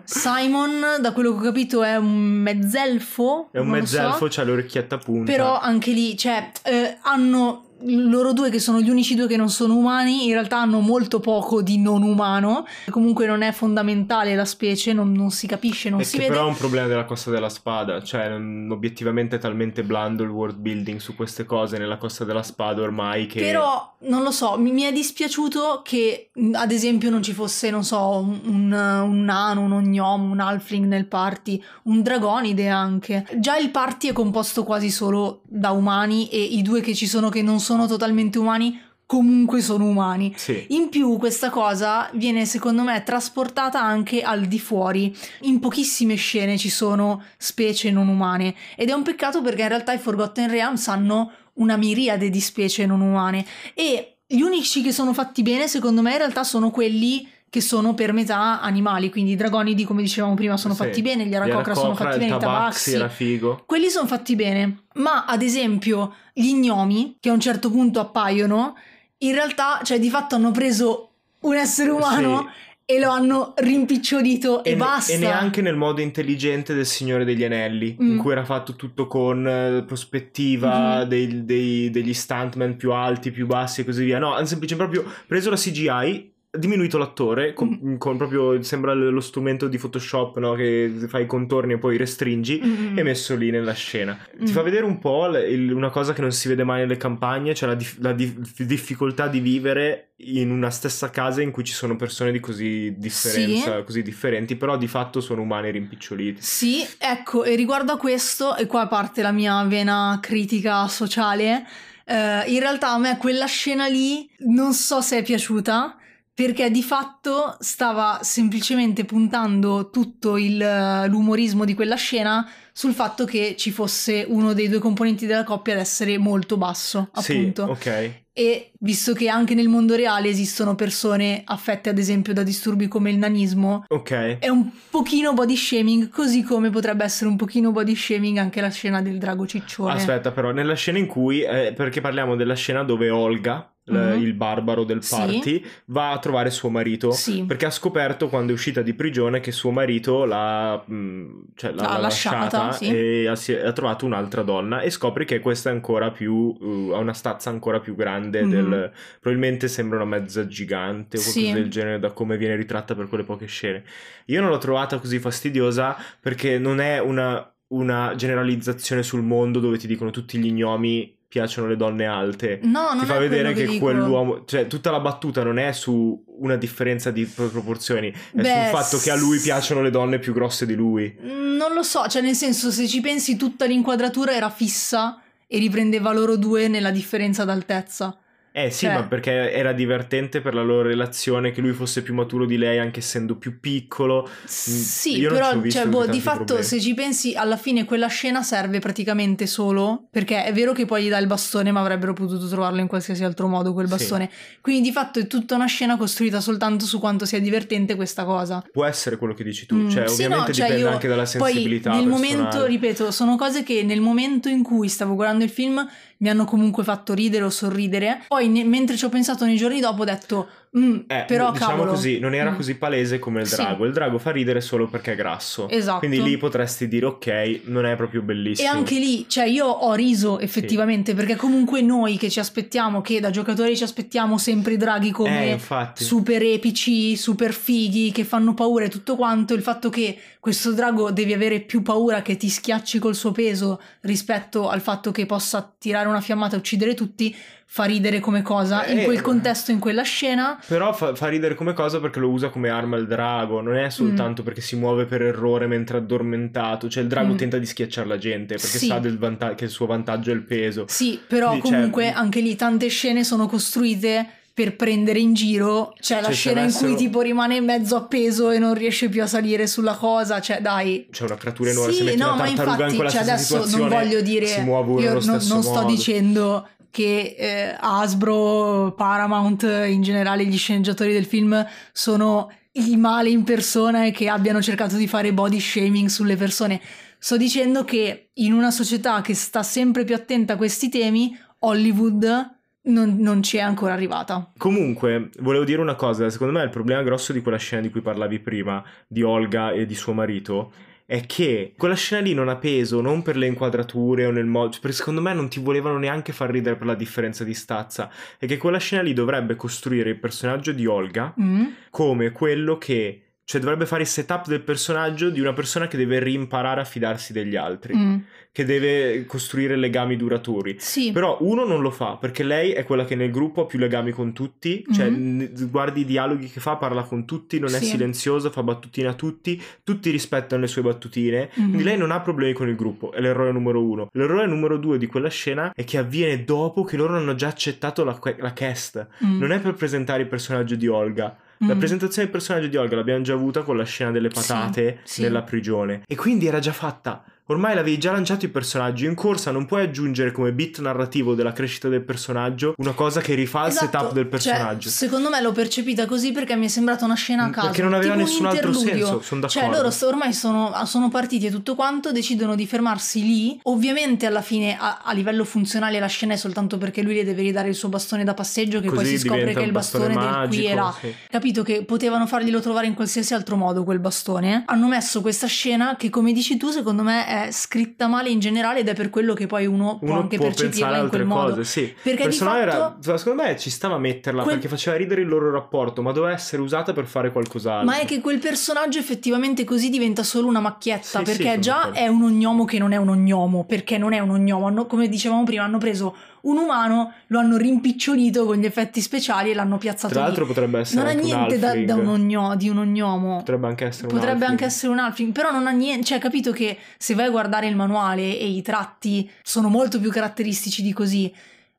Simon, da quello che ho capito è un mezzetto mezzelfo. È un mezzelfo, so, c'ha l'orecchietta punta. Però anche lì, cioè, eh, hanno loro due che sono gli unici due che non sono umani in realtà hanno molto poco di non umano comunque non è fondamentale la specie non, non si capisce non è si vede però è un problema della Costa della Spada cioè non, mm, obiettivamente è talmente blando il world building su queste cose nella Costa della Spada ormai che però non lo so mi, mi è dispiaciuto che mm, ad esempio non ci fosse non so un, un nano un ognom un halfling nel party un dragonide anche già il party è composto quasi solo da umani e i due che ci sono che non sono sono totalmente umani, comunque sono umani. Sì. In più questa cosa viene secondo me trasportata anche al di fuori. In pochissime scene ci sono specie non umane ed è un peccato perché in realtà i Forgotten Realms hanno una miriade di specie non umane e gli unici che sono fatti bene secondo me in realtà sono quelli che sono per metà animali, quindi i dragonidi, come dicevamo prima, sono sì, fatti bene, gli aracocra sono fatti bene, i tabaxi, figo. quelli sono fatti bene, ma ad esempio gli gnomi, che a un certo punto appaiono, in realtà, cioè di fatto hanno preso un essere umano sì e lo hanno rimpicciolito e, e, basta. E neanche nel modo intelligente del Signore degli Anelli, mm. in cui era fatto tutto con eh, prospettiva mm. Mm-hmm. dei, dei, degli stuntman più alti, più bassi e così via. No, hanno semplicemente proprio preso la CGI diminuito l'attore con, mm mm-hmm. con, proprio sembra lo strumento di Photoshop no? che fai i contorni e poi restringi mm mm-hmm. e messo lì nella scena mm ti mm-hmm. fa vedere un po' l- il- una cosa che non si vede mai nelle campagne cioè la, dif- la dif- difficoltà di vivere in una stessa casa in cui ci sono persone di così differenza sì. così differenti però di fatto sono umani rimpiccioliti sì ecco e riguardo a questo e qua parte la mia vena critica sociale eh, in realtà a me quella scena lì non so se è piaciuta perché di fatto stava semplicemente puntando tutto il, eh, l'umorismo di quella scena sul fatto che ci fosse uno dei due componenti della coppia ad essere molto basso, appunto. Sì, ok. E visto che anche nel mondo reale esistono persone affette ad esempio da disturbi come il nanismo, okay. è un pochino body shaming, così come potrebbe essere un pochino body shaming anche la scena del drago ciccione. Aspetta però, nella scena in cui, eh, perché parliamo della scena dove Olga, mm-hmm. il barbaro del party, sì. va a trovare suo marito. Sì. Perché ha scoperto quando è uscita di prigione che suo marito l'ha, mm, cioè, l'ha, l'ha, lasciata, lasciata sì. e ha, ha, trovato un'altra donna. E scopri che questa è ancora più. Uh, ha una stazza ancora più grande. Mm-hmm. Del, probabilmente sembra una mezza gigante o qualcosa del genere, da come viene ritratta per quelle poche scene. Io non l'ho trovata così fastidiosa perché non è una una generalizzazione sul mondo dove ti dicono tutti gli gnomi piacciono le donne alte. No, non Ti fa vedere che, che quell'uomo. Cioè, tutta la battuta non è su una differenza di proporzioni, è Beh, sul fatto che a lui piacciono le donne più grosse di lui. Mm, non lo so, cioè, nel senso, se ci pensi, tutta l'inquadratura era fissa e riprendeva loro due nella differenza d'altezza. Eh sì, cioè... ma perché era divertente per la loro relazione che lui fosse più maturo di lei anche essendo più piccolo. Mm, sì, Io però cioè, boh, di fatto problemi. se ci pensi alla fine quella scena serve praticamente solo perché è vero che poi gli dà il bastone ma avrebbero potuto trovarlo in qualsiasi altro modo quel bastone. Sì. Quindi di fatto è tutta una scena costruita soltanto su quanto sia divertente questa cosa. Può essere quello che dici tu, mm, cioè sì, ovviamente no, cioè, dipende io, anche dalla sensibilità. Poi nel personale. momento, ripeto, sono cose che nel momento in cui stavo guardando il film mi hanno comunque fatto ridere o sorridere. Poi ne- mentre ci ho pensato nei giorni dopo ho detto Mm, eh, però diciamo cavolo. così, non era mm. così palese come il drago. Sì. Il drago fa ridere solo perché è grasso. Esatto. Quindi lì potresti dire ok, non è proprio bellissimo. E anche lì, cioè io ho riso effettivamente sì. perché comunque noi che ci aspettiamo, che da giocatori ci aspettiamo sempre i draghi eh, come eh, super epici, super fighi, che fanno paura e tutto quanto, il fatto che questo drago devi avere più paura che ti schiacci col suo peso rispetto al fatto che possa tirare una fiammata e uccidere tutti fa ridere come cosa eh, in quel eh. contesto, in quella scena. Però fa, fa, ridere come cosa perché lo usa come arma il drago, non è soltanto mm. perché si muove per errore mentre addormentato, cioè il drago mm. tenta di schiacciare la gente perché sì. sa vanta- che il suo vantaggio è il peso. Sì, però Quindi, cioè, comunque cioè... anche lì tante scene sono costruite per prendere in giro, cioè, cioè la scena in cui tipo rimane mezzo appeso e non riesce più a salire sulla cosa, cioè dai. C'è una creatura enorme, sì, si mette no, una tartaruga infatti, in quella cioè, adesso non voglio dire, si muove io non, non sto dicendo che eh, Hasbro, Paramount, in generale gli sceneggiatori del film sono il male in persona e che abbiano cercato di fare body shaming sulle persone. Sto dicendo che in una società che sta sempre più attenta a questi temi, Hollywood non, non, ci è ancora arrivata. Comunque, volevo dire una cosa, secondo me il problema grosso di quella scena di cui parlavi prima, di Olga e di suo marito, è che quella scena lì non ha peso non per le inquadrature o nel modo, cioè, perché secondo me non ti volevano neanche far ridere per la differenza di stazza, è che quella scena lì dovrebbe costruire il personaggio di Olga mm. come quello che cioè dovrebbe fare il setup del personaggio di una persona che deve rimparare a fidarsi degli altri, mm. che deve costruire legami duraturi. Sì. Però uno non lo fa perché lei è quella che nel gruppo ha più legami con tutti, cioè mm. guardi i dialoghi che fa, parla con tutti, non sì. è silenziosa, fa battutine a tutti, tutti rispettano le sue battutine, mm. quindi lei non ha problemi con il gruppo, è l'errore numero uno. L'errore numero due di quella scena è che avviene dopo che loro hanno già accettato la, la cast, mm. non è per presentare il personaggio di Olga Mm. La presentazione del personaggio di Olga l'abbiamo già avuta con la scena delle patate sì, nella prigione. E quindi era già fatta Ormai l'avevi già lanciato i personaggi in corsa non puoi aggiungere come bit narrativo della crescita del personaggio una cosa che rifà esatto, il setup esatto, del cioè, personaggio. Cioè, secondo me l'ho percepita così perché mi è sembrata una scena a caso. Perché non aveva nessun altro senso, sono d'accordo. Cioè loro ormai sono, ah, sono, partiti e tutto quanto, decidono di fermarsi lì. Ovviamente alla fine a, a, livello funzionale la scena è soltanto perché lui le deve ridare il suo bastone da passeggio che così poi si scopre che è il bastone, bastone magico, del qui e là. Sì. Capito che potevano farglielo trovare in qualsiasi altro modo quel bastone. Hanno messo questa scena che come dici tu secondo me è scritta male in generale ed è per quello che poi uno, uno può anche può percepirla in quel modo. sì. Perché Personale di fatto, era, cioè, secondo me ci stava a metterla quel... perché faceva ridere il loro rapporto, ma doveva essere usata per fare qualcos'altro. Ma è che quel personaggio effettivamente così diventa solo una macchietta, sì, perché sì, già è un ognomo che non è un ognomo, perché non è un ognomo, hanno, come dicevamo prima, hanno preso un umano lo hanno rimpicciolito con gli effetti speciali e l'hanno piazzato Tra l'altro lì. potrebbe essere Non ha niente da, da un ogno, di un ognomo. Potrebbe anche essere potrebbe un Potrebbe anche però non ha niente, cioè capito che se vai a guardare il manuale e i tratti sono molto più caratteristici di così.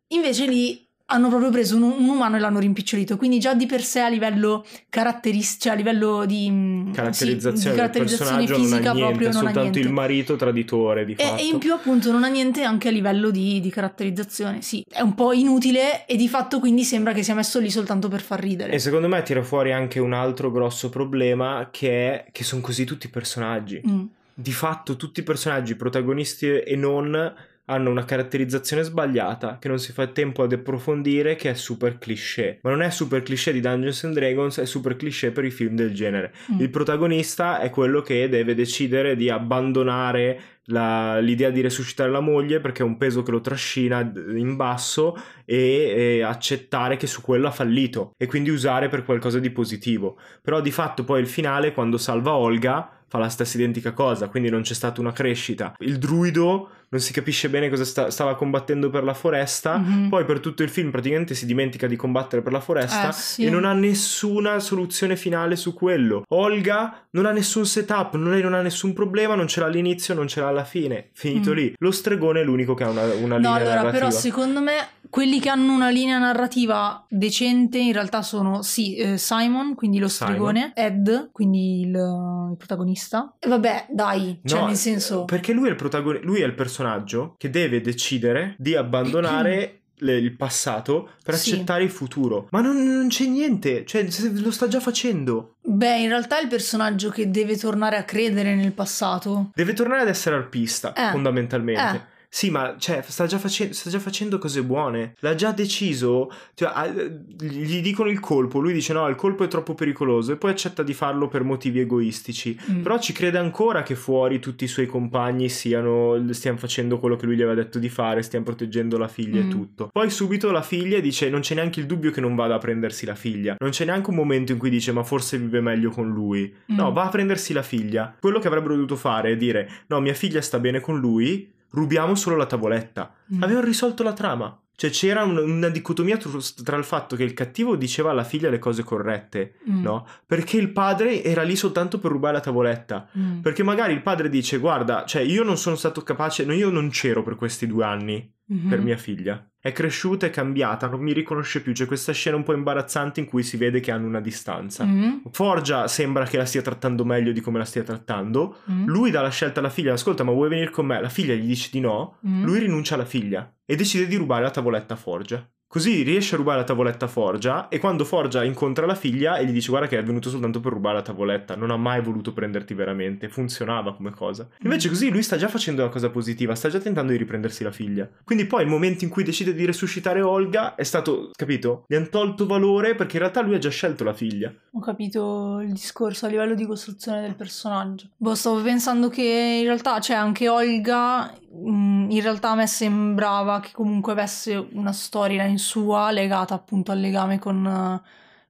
Invece lì hanno proprio preso un, un umano e l'hanno rimpicciolito. Quindi già di per sé a livello caratteristico, cioè a livello di mm, caratterizzazione, sì, di caratterizzazione fisica non ha niente, soltanto il marito traditore di e, fatto. E in più appunto non ha niente anche a livello di, di, caratterizzazione, sì. È un po' inutile e di fatto quindi sembra che sia messo lì soltanto per far ridere. E secondo me tira fuori anche un altro grosso problema che è che sono così tutti i personaggi. Mm. Di fatto tutti i personaggi, protagonisti e non hanno una caratterizzazione sbagliata che non si fa tempo ad approfondire che è super cliché. Ma non è super cliché di Dungeons and Dragons, è super cliché per i film del genere. Mm. Il protagonista è quello che deve decidere di abbandonare la, l'idea di resuscitare la moglie perché è un peso che lo trascina in basso e, e, accettare che su quello ha fallito e quindi usare per qualcosa di positivo. Però di fatto poi il finale quando salva Olga fa la stessa identica cosa, quindi non c'è stata una crescita. Il druido non si capisce bene cosa sta- stava combattendo per la foresta, mm-hmm. poi per tutto il film praticamente si dimentica di combattere per la foresta eh, sì. e non ha nessuna soluzione finale su quello. Olga non ha nessun setup, non, lei non ha nessun problema, non ce l'ha all'inizio, non ce l'ha alla fine, finito mm. lì. Lo stregone è l'unico che ha una, una no, linea allora, narrativa. No, allora però secondo me quelli che hanno una linea narrativa decente in realtà sono sì, eh, Simon, quindi lo stregone, Simon. Ed, quindi il, il protagonista protagonista? E vabbè, dai, cioè no, nel senso... Eh, perché lui è, il protagon- lui è il personaggio che deve decidere di abbandonare il passato per sì. accettare il futuro. Ma non, non, c'è niente, cioè lo sta già facendo. Beh, in realtà è il personaggio che deve tornare a credere nel passato. Deve tornare ad essere arpista, eh. fondamentalmente. Eh. Sì, ma cioè, sta, già facendo, sta già facendo cose buone. L'ha già deciso. Cioè, ha, gli dicono il colpo. Lui dice: No, il colpo è troppo pericoloso. E poi accetta di farlo per motivi egoistici. Mm. Però ci crede ancora che fuori tutti i suoi compagni siano. Stiano facendo quello che lui gli aveva detto di fare. Stiano proteggendo la figlia mm. e tutto. Poi subito la figlia dice: Non c'è neanche il dubbio che non vada a prendersi la figlia. Non c'è neanche un momento in cui dice: Ma forse vive meglio con lui. Mm. No, va a prendersi la figlia. Quello che avrebbero dovuto fare è dire: No, mia figlia sta bene con lui rubiamo solo la tavoletta. Mm. Avevano risolto la trama. Cioè c'era un, una dicotomia tra il fatto che il cattivo diceva alla figlia le cose corrette, mm. no? Perché il padre era lì soltanto per rubare la tavoletta. Mm. Perché magari il padre dice, guarda, cioè io non sono stato capace, no, io non c'ero per questi due anni mm-hmm. per mhm. mia figlia. È cresciuta, è cambiata, non mi riconosce più. C'è questa scena un po' imbarazzante in cui si vede che hanno una distanza. Mm-hmm. Forgia sembra che la stia trattando meglio di come la stia trattando. Mm-hmm. Lui dà la scelta alla figlia: Ascolta, ma vuoi venire con me? La figlia gli dice di no. Mm. Lui rinuncia alla figlia e decide di rubare la tavoletta a Forgia. Così riesce a rubare la tavoletta a Forgia e quando Forgia incontra la figlia e gli dice guarda che è venuto soltanto per rubare la tavoletta, non ha mai voluto prenderti veramente, funzionava come cosa. Invece così lui sta già facendo una cosa positiva, sta già tentando di riprendersi la figlia. Quindi poi il momento in cui decide di resuscitare Olga è stato, capito? Gli hanno tolto valore perché in realtà lui ha già scelto la figlia. Ho capito il discorso a livello di costruzione del personaggio. Boh, stavo pensando che in realtà c'è cioè, anche Olga Mm, in realtà a me sembrava che comunque avesse una storia in sua legata appunto al legame con,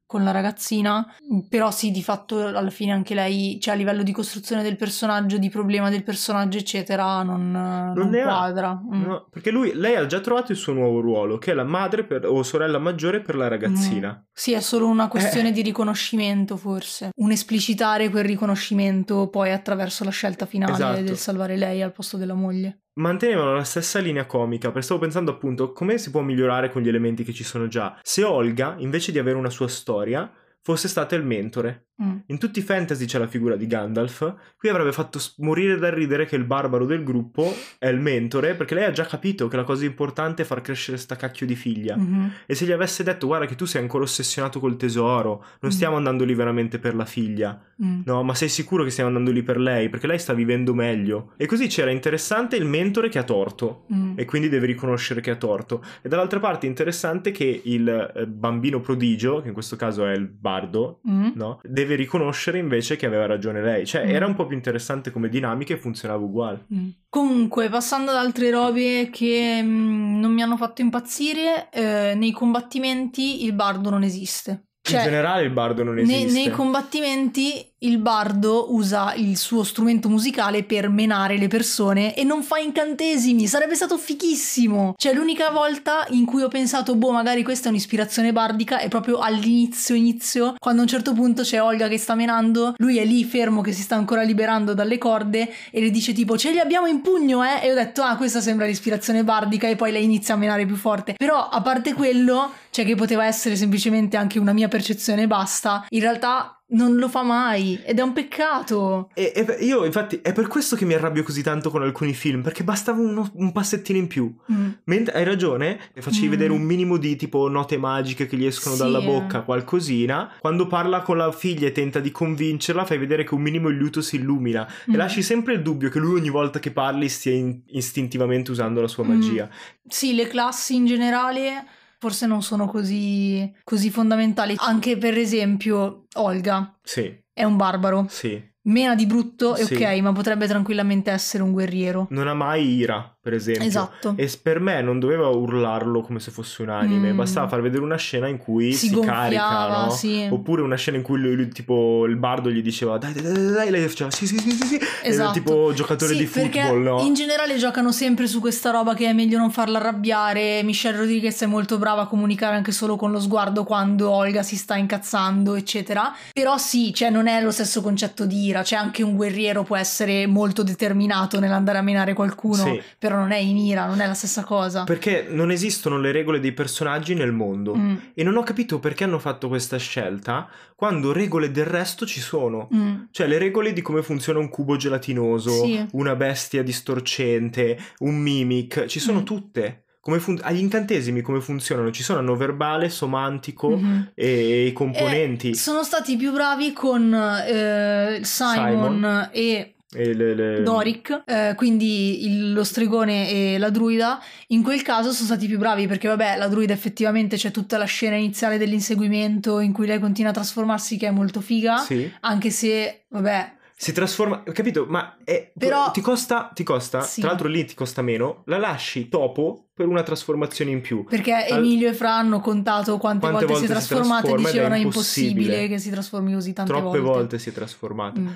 con, la ragazzina, però sì, di fatto alla fine anche lei, cioè a livello di costruzione del personaggio, di problema del personaggio, eccetera, non, non, non quadra. Mm. No, perché lui, lei ha già trovato il suo nuovo ruolo, che è la madre per, o sorella maggiore per la ragazzina. Mm. Sì, è solo una questione eh. di riconoscimento forse, un esplicitare quel riconoscimento poi attraverso la scelta finale esatto. del salvare lei al posto della moglie mantenevano la stessa linea comica, perché stavo pensando appunto come si può migliorare con gli elementi che ci sono già. Se Olga, invece di avere una sua storia, fosse stata il mentore Mm. In tutti i fantasy c'è la figura di Gandalf. Qui avrebbe fatto morire dal ridere che il barbaro del gruppo è il mentore, perché lei ha già capito che la cosa importante è far crescere sta cacchio di figlia. Mm-hmm. E se gli avesse detto, guarda che tu sei ancora ossessionato col tesoro, non mm-hmm. stiamo andando lì veramente per la figlia, mm. no, ma sei sicuro che stiamo andando lì per lei, perché lei sta vivendo meglio. E così c'era interessante il mentore che ha torto, mm. e quindi deve riconoscere che ha torto. E dall'altra parte interessante che il eh, bambino prodigio, che in questo caso è il bardo, mm. no, deve deve riconoscere invece che aveva ragione lei. Cioè, mm. era un po' più interessante come dinamica e funzionava uguale. Mm. Comunque, passando ad altre robe che mh, mm, non mi hanno fatto impazzire, eh, nei combattimenti il bardo non esiste. Cioè, in generale il bardo non esiste. Nei, nei combattimenti il bardo usa il suo strumento musicale per menare le persone e non fa incantesimi, sarebbe stato fichissimo. Cioè l'unica volta in cui ho pensato, boh, magari questa è un'ispirazione bardica è proprio all'inizio inizio, quando a un certo punto c'è Olga che sta menando, lui è lì fermo che si sta ancora liberando dalle corde e le dice tipo "Ce li abbiamo in pugno, eh?" E ho detto "Ah, questa sembra l'ispirazione bardica" e poi lei inizia a menare più forte. Però a parte quello, cioè che poteva essere semplicemente anche una mia percezione e basta, in realtà non lo fa mai ed è un peccato. E, e, io infatti è per questo che mi arrabbio così tanto con alcuni film, perché bastava uno, un passettino in più. Mm. Mentre, hai ragione, facevi mm. vedere un minimo di tipo note magiche che gli escono sì. dalla eh. bocca, qualcosina. Quando parla con la figlia e tenta di convincerla, fai vedere che un minimo il liuto si illumina mm. e lasci sempre il dubbio che lui ogni volta che parli stia in, istintivamente usando la sua magia. Mm. Sì, le classi in generale forse non sono così, così fondamentali. Anche per esempio Olga. Sì. È un barbaro. Sì. Mena di brutto, sì. ok, ma potrebbe tranquillamente essere un guerriero. Non ha mai ira per esempio. Esatto. E per me non doveva urlarlo come se fosse un anime, mm. bastava far vedere una scena in cui si, si carica, no? sì. Oppure una scena in cui lui, lui, tipo il bardo gli diceva "Dai, dai, dai, dai", lei faceva "Sì, sì, sì, sì, sì". Esatto. Era tipo giocatore sì, di football, no? In generale giocano sempre su questa roba che è meglio non farla arrabbiare. Michelle Rodriguez è molto brava a comunicare anche solo con lo sguardo quando Olga si sta incazzando, eccetera. Però sì, cioè non è lo stesso concetto di ira, cioè anche un guerriero può essere molto determinato nell'andare a menare qualcuno, sì. però zero, non è in Ira, non è la stessa cosa. Perché non esistono le regole dei personaggi nel mondo mm. e non ho capito perché hanno fatto questa scelta quando regole del resto ci sono. Mm. Cioè le regole di come funziona un cubo gelatinoso, sì. una bestia distorcente, un mimic, ci sono mm. tutte. Fun- agli incantesimi come funzionano? Ci sono hanno verbale, somantico mm-hmm. e, i componenti. E eh, sono stati più bravi con eh, Simon, Simon, e le, le... Doric, eh, quindi il, lo stregone e la druida, in quel caso sono stati più bravi perché vabbè la druida effettivamente c'è tutta la scena iniziale dell'inseguimento in cui lei continua a trasformarsi che è molto figa, sì. anche se vabbè... Si trasforma, ho capito, ma è... Però... ti costa, ti costa sì. tra l'altro lì ti costa meno, la lasci dopo per una trasformazione in più. Perché Al... Emilio e Fra hanno contato quante, quante volte, volte, si è trasformata e dicevano è impossibile. impossibile che si trasformi così tante Troppe volte. Troppe volte si è trasformata. Mm.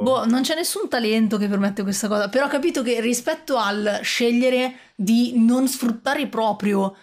Boh, non c'è nessun talento che permette questa cosa, però ho capito che rispetto al scegliere di non sfruttare proprio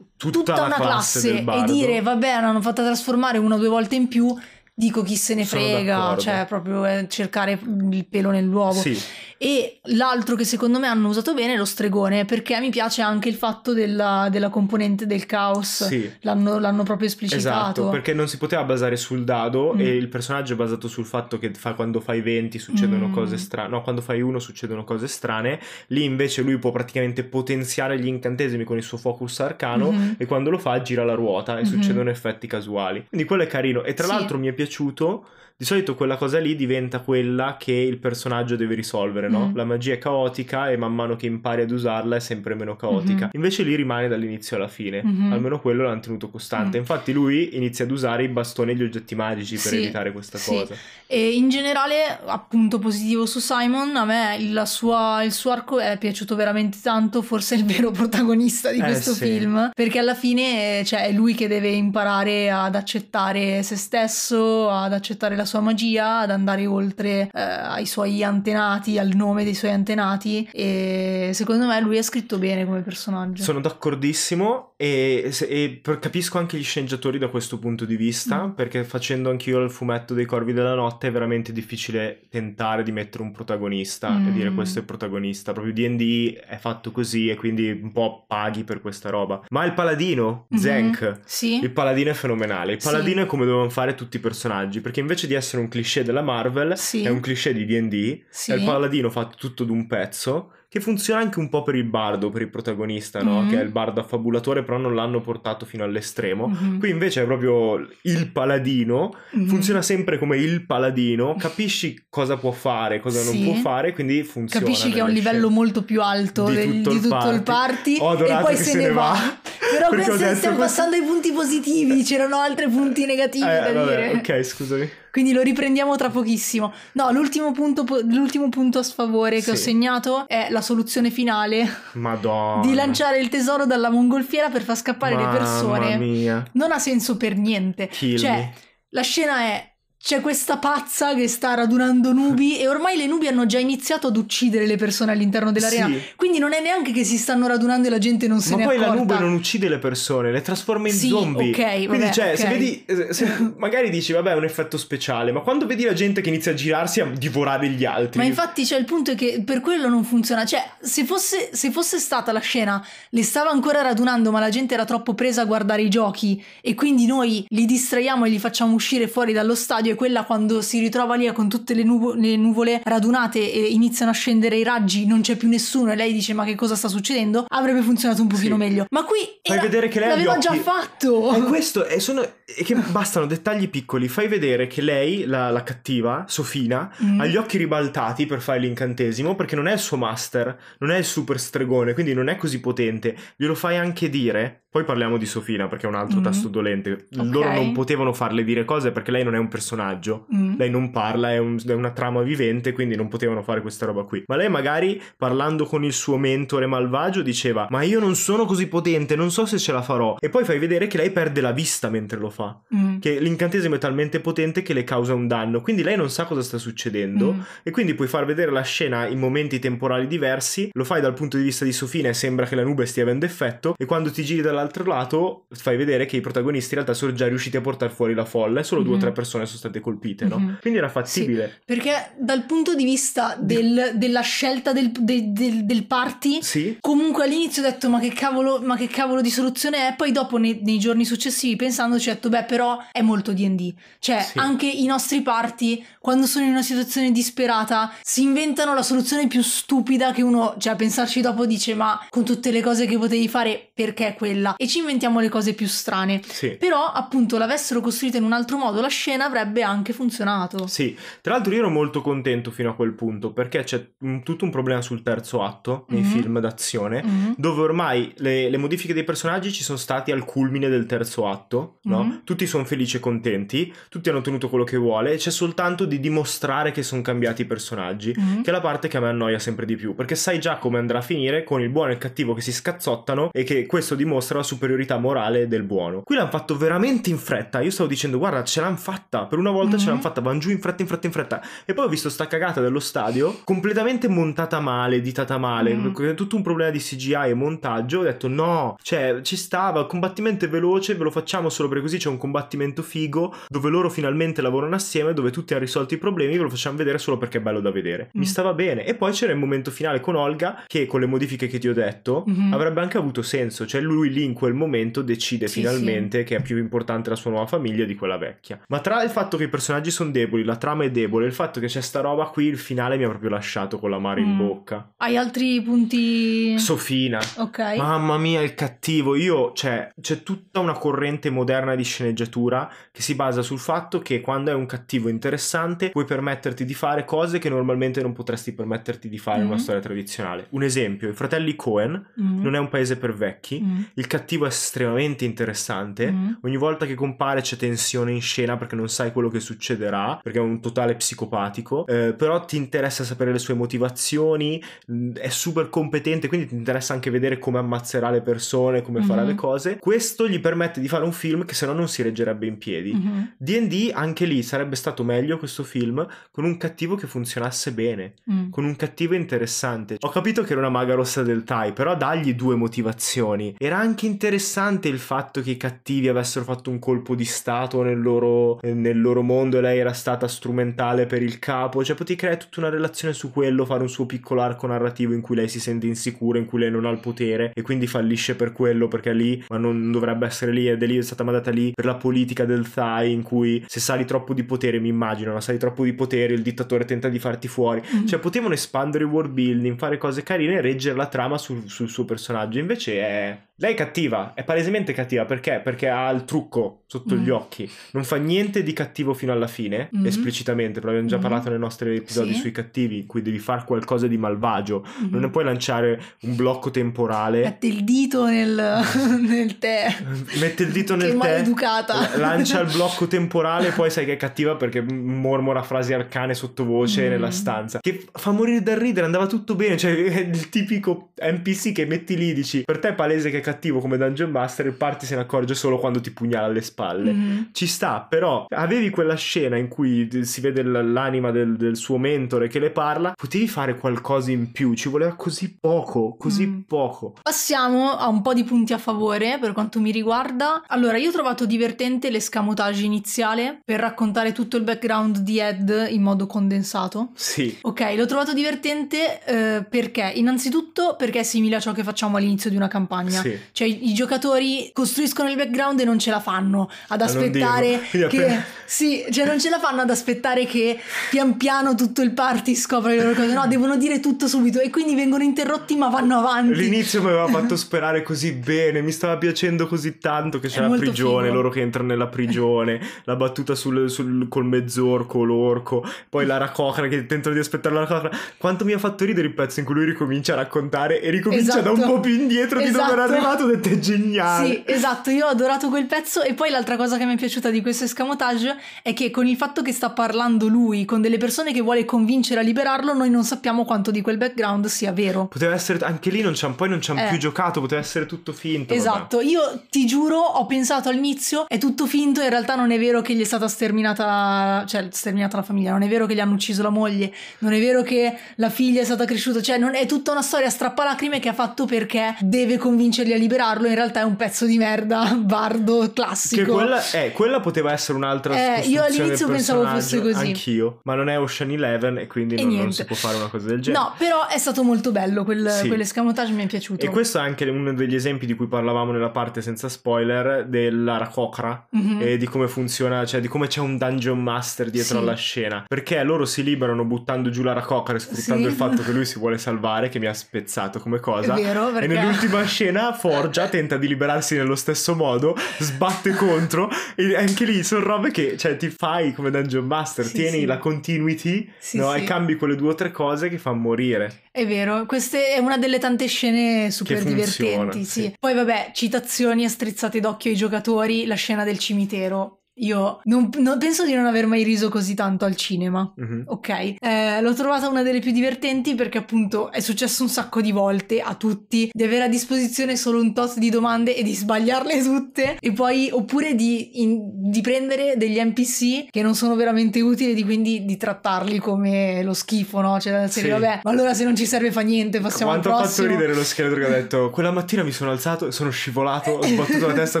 tutta, tutta una classe, classe e dire vabbè, hanno fatta trasformare una o due volte in più, dico chi se ne frega, cioè proprio eh, cercare il pelo nell'uovo. Sì. E l'altro che secondo me hanno usato bene è lo stregone, perché mi piace anche il fatto della, della componente del caos. Sì. L'hanno, l'hanno, proprio esplicitato. Esatto, perché non si poteva basare sul dado mm. e il personaggio è basato sul fatto che fa, quando fai 20 succedono mm. cose strane, no, quando fai 1 succedono cose strane. Lì invece lui può praticamente potenziare gli incantesimi con il suo focus arcano mm-hmm. e quando lo fa gira la ruota e mm-hmm. succedono effetti casuali. Quindi quello è carino. E tra sì. l'altro mi è piaciuto di solito quella cosa lì diventa quella che il personaggio deve risolvere, no? Mm. La magia è caotica e man mano che impari ad usarla è sempre meno caotica. Mm-hmm. Invece lì rimane dall'inizio alla fine. Mm-hmm. Almeno quello l'hanno tenuto costante. Mm. Infatti lui inizia ad usare i bastoni e gli oggetti magici per sì, evitare questa sì. cosa. E in generale, appunto, positivo su Simon, a me sua, il suo arco è piaciuto veramente tanto, forse è il vero protagonista di eh, questo sì. film, perché alla fine cioè, è lui che deve imparare ad accettare se stesso, ad accettare la sua sua magia, ad andare oltre eh, ai suoi antenati, al nome dei suoi antenati e secondo me lui è scritto bene come personaggio. Sono d'accordissimo e, e capisco anche gli sceneggiatori da questo punto di vista, mm. perché facendo anch'io il fumetto dei Corvi della Notte è veramente difficile tentare di mettere un protagonista mm. e dire mm. questo è il protagonista. Proprio DD è fatto così e quindi un po' paghi per questa roba. Ma il paladino, mm-hmm. Zenk, sì. il paladino è fenomenale. Il paladino sì. è come dovevano fare tutti i personaggi, perché invece di essere un cliché della Marvel, sì. è un cliché di DD. È il paladino fatto tutto d'un pezzo che funziona anche un po' per il bardo, per il protagonista, no? mm-hmm. Che è il bardo affabulatore, però non l'hanno portato fino all'estremo. Mm-hmm. Qui invece è proprio il paladino, mm-hmm. funziona sempre come il paladino, capisci cosa può fare, cosa sì. non può fare, quindi funziona. Capisci che è un livello molto più alto di, del, tutto, di il tutto, il party, e poi se, se, ne va. va. però questo stiamo questo... passando ai punti positivi, c'erano altri punti eh, negativi eh, da vabbè, dire. Ok, scusami. Quindi lo riprendiamo tra pochissimo. No, l'ultimo punto, l'ultimo punto a sfavore che sì. ho segnato è la soluzione finale Madonna. di lanciare il tesoro dalla mongolfiera per far scappare Mamma le persone. Mamma Mia. Non ha senso per niente. Kill cioè, me. la scena è c'è questa pazza che sta radunando nubi e ormai le nubi hanno già iniziato ad uccidere le persone all'interno dell'arena. Sì. Quindi non è neanche che si stanno radunando e la gente non se Ma ne accorge. Ma poi la nube non uccide le persone, le trasforma in sì, zombie. Ok, vabbè, Quindi cioè, okay. se vedi eh, se magari dici vabbè, è un effetto speciale, ma quando vedi la gente che inizia a girarsi a divorare gli altri. Ma infatti cioè il punto è che per quello non funziona, cioè se fosse, se fosse stata la scena le stava ancora radunando, ma la gente era troppo presa a guardare i giochi e quindi noi li distraiamo e li facciamo uscire fuori dallo stadio meglio quella quando si ritrova lì eh, con tutte le, nuvo- le nuvole radunate e iniziano a scendere i raggi, non c'è più nessuno e lei dice ma che cosa sta succedendo, avrebbe funzionato un pochino sì. meglio. Ma qui fai era, vedere che lei l'aveva già fatto. E questo è, sono, è che bastano dettagli piccoli, fai vedere che lei, la, la cattiva, Sofina, mm. ha gli occhi ribaltati per fare l'incantesimo perché non è il suo master, non è il super stregone, quindi non è così potente, glielo fai anche dire poi parliamo di Sofina perché è un altro mm-hmm. tasto dolente. Okay. Loro non potevano farle dire cose perché lei non è un personaggio, mm-hmm. lei non parla, è, un, è, una trama vivente, quindi non potevano fare questa roba qui. Ma lei magari parlando con il suo mentore malvagio diceva "Ma io non sono così potente, non so se ce la farò". E poi fai vedere che lei perde la vista mentre lo fa, mm-hmm. che l'incantesimo è talmente potente che le causa un danno, quindi lei non sa cosa sta succedendo mm. e quindi puoi far vedere la scena in momenti temporali diversi, lo fai dal punto di vista di Sofina e sembra che la nube stia avendo effetto e quando ti giri dalla dall'altro lato fai vedere che i protagonisti in realtà sono già riusciti a portare fuori la folla e solo mm-hmm. due o mhm. tre persone sono state colpite, no? Mm-hmm. Quindi era fattibile. Sì, perché dal punto di vista del, della scelta del, de, de, del party, sì. comunque all'inizio ho detto ma che cavolo, ma che cavolo di soluzione è, poi dopo nei, nei giorni successivi pensandoci ho detto beh però è molto D&D, cioè sì. anche i nostri party quando sono in una situazione disperata si inventano la soluzione più stupida che uno, cioè a pensarci dopo dice ma con tutte le cose che potevi fare perché quella? e ci inventiamo le cose più strane. Sì. Però appunto l'avessero costruita in un altro modo la scena avrebbe anche funzionato. Sì, tra l'altro io ero molto contento fino a quel punto perché c'è un, tutto un problema sul terzo atto nei mm-hmm. film d'azione mm-hmm. dove ormai le, le, modifiche dei personaggi ci sono stati al culmine del terzo atto, no? mm-hmm. Tutti sono felici e contenti, tutti hanno ottenuto quello che vuole, e c'è soltanto di dimostrare che sono cambiati i personaggi, mhm. che è la parte che a me annoia sempre di più perché sai già come andrà a finire con il buono e il cattivo che si scazzottano e che questo dimostra una superiorità morale del buono. Qui l'hanno fatto veramente in fretta. Io stavo dicendo, guarda, ce l'hanno fatta. Per una volta mm-hmm. ce l'hanno fatta. Van giù in fretta, in fretta, in fretta. E poi ho visto sta cagata dello stadio, completamente montata male, ditata male. Mm-hmm. Tutto un problema di CGI e montaggio. Ho detto, no, cioè, ci stava. Il combattimento è veloce, ve lo facciamo solo perché così c'è un combattimento figo. Dove loro finalmente lavorano assieme, dove tutti hanno risolto i problemi. Ve lo facciamo vedere solo perché è bello da vedere. Mm-hmm. Mi mm. stava bene. E poi c'era il momento finale con Olga, che con le modifiche che ti ho detto, mm-hmm. avrebbe anche avuto senso. Cioè, lui lì in in quel momento decide sì, finalmente sì. che è più importante la sua nuova famiglia di quella vecchia. Ma tra il fatto che i personaggi sono deboli, la trama è debole, il fatto che c'è sta roba qui, il finale mi ha proprio lasciato con la mare mm. in bocca. Hai altri punti? Sofina. Ok. Mamma mia, il cattivo. Io, cioè, c'è tutta una corrente moderna di sceneggiatura che si basa sul fatto che quando è un cattivo interessante puoi permetterti di fare cose che normalmente non potresti permetterti di fare mm. in una mm. storia tradizionale. Un esempio, i fratelli Cohen mm. non è un paese per vecchi. Mm. Il cattivo cattivo estremamente interessante. Mm. Ogni volta che compare c'è tensione in scena perché non sai quello che succederà, perché è un totale psicopatico. Eh, però ti interessa sapere le sue motivazioni, mm, è super competente, quindi ti interessa anche vedere come ammazzerà le persone, come mm-hmm. farà le cose. Questo gli permette di fare un film che se no non si reggerebbe in piedi. Mm-hmm. DD anche lì sarebbe stato meglio questo film con un cattivo che funzionasse bene, mm. con un cattivo interessante. Ho capito che era una maga rossa del Tai, però dagli due motivazioni. Era anche anche interessante il fatto che i cattivi avessero fatto un colpo di stato nel loro, nel loro mondo e lei era stata strumentale per il capo. Cioè, potevi creare tutta una relazione su quello, fare un suo piccolo arco narrativo in cui lei si sente insicura, in cui lei non ha il potere e quindi fallisce per quello perché è lì, ma non dovrebbe essere lì. Ed è lì è stata mandata lì per la politica del Thai, in cui se sali troppo di potere, mi immagino, ma sali troppo di potere, il dittatore tenta di farti fuori. Mm-hmm. Cioè, potevano espandere il world building, fare cose carine e reggere la trama sul, sul suo personaggio. Invece è lei è cattiva, è palesemente cattiva perché? Perché ha il trucco sotto mm. gli occhi, non fa niente di cattivo fino alla fine, mm. esplicitamente, però abbiamo già mm. parlato nei nostri episodi sì. sui cattivi, in cui devi fare qualcosa di malvagio, mm. non ne puoi lanciare un blocco temporale. Mette il dito nel, nel tè. Mette il dito nel che tè. maleducata. Lancia il blocco temporale e poi sai che è cattiva perché mormora frasi arcane sottovoce mm. nella stanza, che fa morire dal ridere, andava tutto bene, cioè è il tipico NPC che metti lì dici, per te è palese che è cattiva cattivo come Dungeon Master, il party se ne accorge solo quando ti pugnala alle spalle. Mm-hmm. Ci sta, però avevi quella scena in cui si vede l'anima del, del, suo mentore che le parla, potevi fare qualcosa in più, ci voleva così poco, così mm. poco. Passiamo a un po' di punti a favore per quanto mi riguarda. Allora, io ho trovato divertente l'escamotage iniziale per raccontare tutto il background di Ed in modo condensato. Sì. Ok, l'ho trovato divertente eh, perché innanzitutto perché è simile a ciò che facciamo all'inizio di una campagna. Sì. Cioè i giocatori costruiscono il background e non ce la fanno ad ah, aspettare che... Appena... Sì, cioè non ce la fanno ad aspettare che pian piano tutto il party scopra le loro cose. No, devono dire tutto subito e quindi vengono interrotti ma vanno avanti. L'inizio mi aveva fatto sperare così bene, mi stava piacendo così tanto che c'è È la prigione, figo. loro che entrano nella prigione, la battuta sul, sul, col mezzorco, l'orco, poi la racocra che tentano di aspettare la racocra. Quanto mi ha fatto ridere il pezzo in cui lui ricomincia a raccontare e ricomincia esatto. da un esatto. po' più indietro esatto. di dove era esatto arrivato ho detto è geniale. Sì, esatto, io ho adorato quel pezzo e poi l'altra cosa che mi è piaciuta di questo escamotage è che con il fatto che sta parlando lui con delle persone che vuole convincere a liberarlo, noi non sappiamo quanto di quel background sia vero. Poteva essere anche lì non poi non ci hanno eh. più giocato, poteva essere tutto finto. Esatto, vabbè. io ti giuro ho pensato all'inizio è tutto finto, e in realtà non è vero che gli è stata sterminata, cioè sterminata la famiglia, non è vero che gli hanno ucciso la moglie, non è vero che la figlia è stata cresciuta, cioè non è tutta una storia strappalacrime che ha fatto perché deve convincerli lì liberarlo, in realtà è un pezzo di merda, bardo classico. Che quella, eh, quella poteva essere un'altra eh, Io all'inizio pensavo fosse così. Anch'io, ma non è Ocean Eleven e quindi e non, non, si può fare una cosa del genere. No, però è stato molto bello quel, sì. quell'escamotage, mi è piaciuto. E questo è anche uno degli esempi di cui parlavamo nella parte senza spoiler dell'Aracocra mm-hmm. e di come funziona, cioè di come c'è un dungeon master dietro sì. alla scena. Perché loro si liberano buttando giù la Rakokra e sfruttando sì. il fatto che lui si vuole salvare, che mi ha spezzato come cosa. È vero, perché... E nell'ultima scena forgia, tenta di liberarsi nello stesso modo, sbatte contro e anche lì sono robe che cioè, ti fai come Dungeon Master, sì, tieni sì. la continuity sì, no? e cambi quelle due o tre cose che fanno morire. È vero, questa è una delle tante scene super funziona, divertenti. Poi vabbè, citazioni e strizzate d'occhio ai giocatori, la scena del cimitero io non, non, penso di non aver mai riso così tanto al cinema, mm-hmm. ok? Eh, l'ho trovata una delle più divertenti perché appunto è successo un sacco di volte a tutti di avere a disposizione solo un tot di domande e di sbagliarle tutte e poi oppure di, in, di prendere degli NPC che non sono veramente utili e quindi di trattarli come lo schifo, no? Cioè della serie, sì. vabbè, ma allora se non ci serve fa niente, passiamo Quanto al prossimo. Quanto ha fatto ridere lo scheletro che ha detto quella mattina mi sono alzato, e sono scivolato, ho sbattuto la testa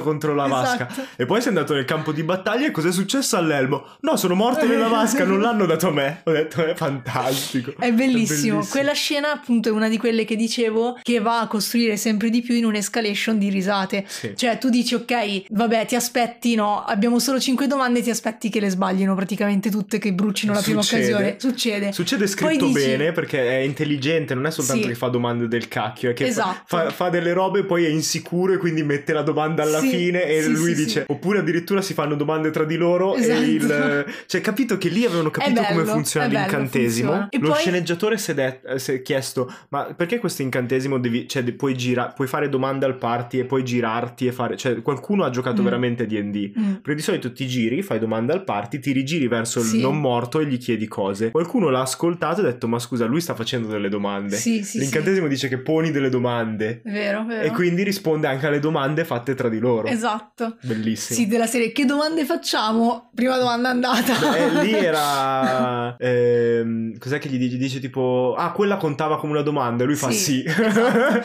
contro la esatto. vasca e poi sei andato nel campo di battaglia Italia e cos'è successo all'elmo? No, sono morto nella vasca, non l'hanno dato a me. Ho detto, è eh, fantastico. È bellissimo. è bellissimo. Quella scena, appunto, è una di quelle che dicevo che va a costruire sempre di più in un'escalation di risate. Sì. Cioè, tu dici, ok, vabbè, ti aspetti, no, abbiamo solo cinque domande, ti aspetti che le sbaglino praticamente tutte, che brucino la prima occasione. Succede. Succede scritto dici... bene perché è intelligente, non è soltanto sì. che fa domande del cacchio, è che esatto. fa, fa, delle robe, poi è insicuro e quindi mette la domanda alla sì. fine e lui dice, oppure addirittura si fanno domande domande tra di loro esatto. e il... Esatto. Eh, cioè, capito che lì avevano capito bello, come funziona l'incantesimo. Funziona. Lo poi... sceneggiatore si è, det- eh, si è, chiesto, ma perché questo incantesimo devi... Cioè, puoi, gira- puoi fare domande al party e poi girarti e fare... Cioè, qualcuno ha giocato mm. veramente a D&D. Mm. Perché di solito ti giri, fai domande al party, ti rigiri verso sì. il non morto e gli chiedi cose. Qualcuno l'ha ascoltato e ha detto, ma scusa, lui sta facendo delle domande. Sì, sì, L'incantesimo dice che poni delle domande. Vero, vero. E quindi risponde anche alle domande fatte tra di loro. Esatto. Bellissimo. Sì, della serie, che domande le facciamo? Prima domanda andata. Cioè, eh, lì era... Ehm, cos'è che gli dice? Dice tipo, ah, quella contava come una domanda e lui fa sì. Esatto.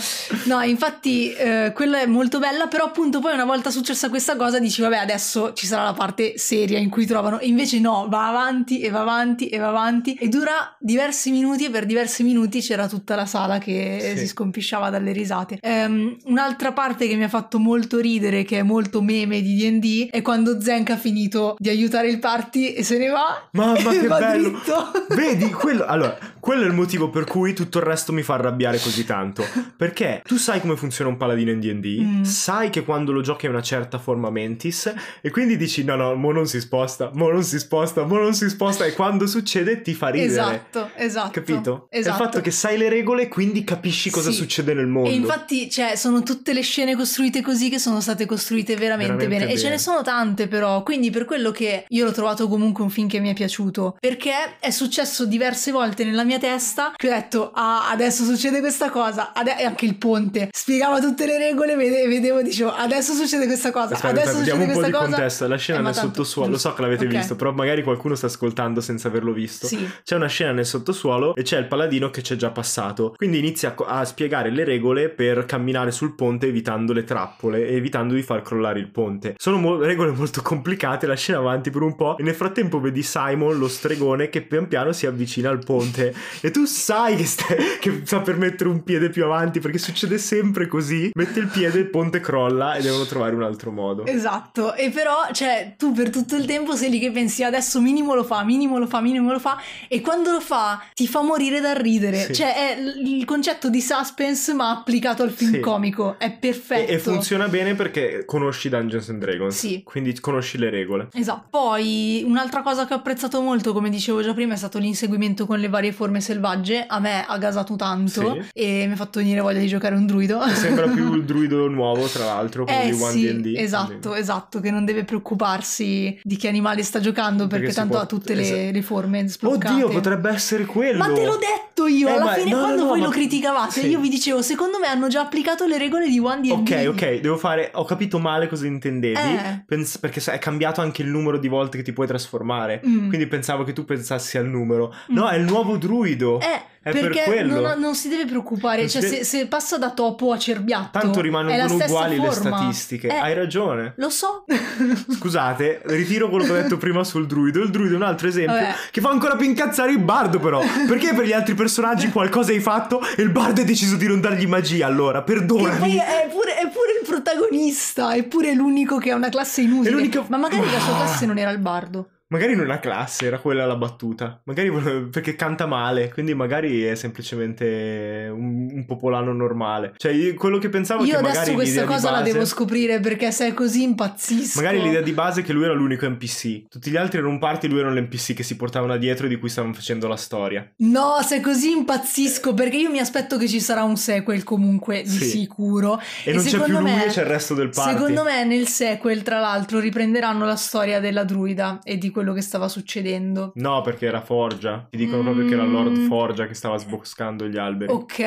No, infatti eh, quella è molto bella, però appunto poi una volta successa questa cosa dici, vabbè, adesso ci sarà la parte seria in cui trovano. E invece no, va avanti e va avanti e va avanti e dura diversi minuti e per diversi minuti c'era tutta la sala che sì. si scompisciava dalle risate. Um, un'altra parte che mi ha fatto molto ridere, che è molto meme di D&D, è quando Zen neanche ha finito di aiutare il party e se ne va. Mamma che va bello! Dritto. Vedi, quello, allora, quello è il motivo per cui tutto il resto mi fa arrabbiare così tanto. Perché tu sai come funziona un paladino in DD, mm. sai che quando lo giochi è una certa forma mentis, e quindi dici: no, no, mo non si sposta, mo non si sposta, mo non si sposta. E quando succede ti fa ridere. Esatto, esatto. Capito? Esatto. È il esatto. fatto che sai le regole, quindi capisci cosa sì. succede nel mondo. E infatti, cioè, sono tutte le scene costruite così che sono state costruite veramente, veramente bene. bene. E ce ne sono tante, però quindi per quello che io l'ho trovato comunque un film che mi è piaciuto, perché è successo diverse volte nella mia testa che ho detto "Ah, adesso succede questa cosa". Ade- e anche il ponte spiegava tutte le regole, vede- vedevo dicevo "Adesso succede questa cosa, aspetta, adesso aspetta, succede questa cosa". vediamo un po' di contesto, la scena eh, nel tanto, sottosuolo, lo so che l'avete okay. visto, però magari qualcuno sta ascoltando senza averlo visto. Sì. C'è una scena nel sottosuolo e c'è il paladino che c'è già passato, quindi inizia a, a spiegare le regole per camminare sul ponte evitando le trappole evitando di far crollare il ponte. Sono mo- regole molto complicate complicate, la scena avanti per un po' e nel frattempo vedi Simon, lo stregone, che pian piano si avvicina al ponte e tu sai che, sta, che sta per mettere un piede più avanti perché succede sempre così, mette il piede, il ponte crolla e devono trovare un altro modo. Esatto, e però cioè tu per tutto il tempo sei lì che pensi adesso minimo lo fa, minimo lo fa, minimo lo fa e quando lo fa ti fa morire dal ridere, sì. cioè è il concetto di suspense ma applicato al film sì. comico, è perfetto. E, e funziona bene perché conosci Dungeons and Dragons, sì. quindi conosci ricordarci le regole. Esatto. Poi un'altra cosa che ho apprezzato molto, come dicevo già prima, è stato l'inseguimento con le varie forme selvagge. A me ha gasato tanto sì. e mi ha fatto venire voglia di giocare un druido. sembra più il druido nuovo, tra l'altro, con eh, di One sì, D&D. Esatto, quindi. esatto, che non deve preoccuparsi di che animale sta giocando perché, perché tanto può... ha tutte le, esatto. le forme sbloccate. Oddio, potrebbe essere quello. Ma te l'ho detto io, eh, alla ma... fine no, quando no, voi ma... lo criticavate, sì. io vi dicevo, secondo me hanno già applicato le regole di One D&D. Ok, ok, devo fare ho capito male cosa intendevi, eh. pens- perché è cambiato anche il numero di volte che ti puoi trasformare. Mm. Quindi pensavo che tu pensassi al numero. No, mm. è il nuovo druido. Eh. È perché per non, non, si deve preoccupare, cioè, se, se, passa da topo a cerbiatto. Tanto rimangono uguali forma. le statistiche. Eh, Hai ragione. Lo so. Scusate, ritiro quello che ho detto prima sul druido. Il druido è un altro esempio Vabbè. che fa ancora più incazzare il bardo, però. Perché per gli altri personaggi qualcosa hai fatto e il bardo ha deciso di non dargli magia, allora perdonami. È pure, è pure, il protagonista, è pure l'unico che ha una classe inutile. Ma magari la sua ah. classe non era il bardo. Magari in una classe era quella la battuta, magari perché canta male, quindi magari è semplicemente un, un popolano normale. Cioè, io, quello che pensavo io che magari. Io adesso questa cosa base, la devo scoprire perché se è così impazzisco. Magari l'idea di base è che lui era l'unico NPC, tutti gli altri erano un party, lui era l'NPC che si portavano dietro e di cui stavano facendo la storia. No, se è così impazzisco perché io mi aspetto che ci sarà un sequel comunque di sì. sicuro. E, e non c'è più me, lui e c'è il resto del party. Secondo me nel sequel, tra l'altro, riprenderanno la storia della druida e di quello che stava succedendo. No, perché era Forgia. Ti dicono mm. proprio che era mm. Lord Forgia che stava sboscando gli alberi. Ok.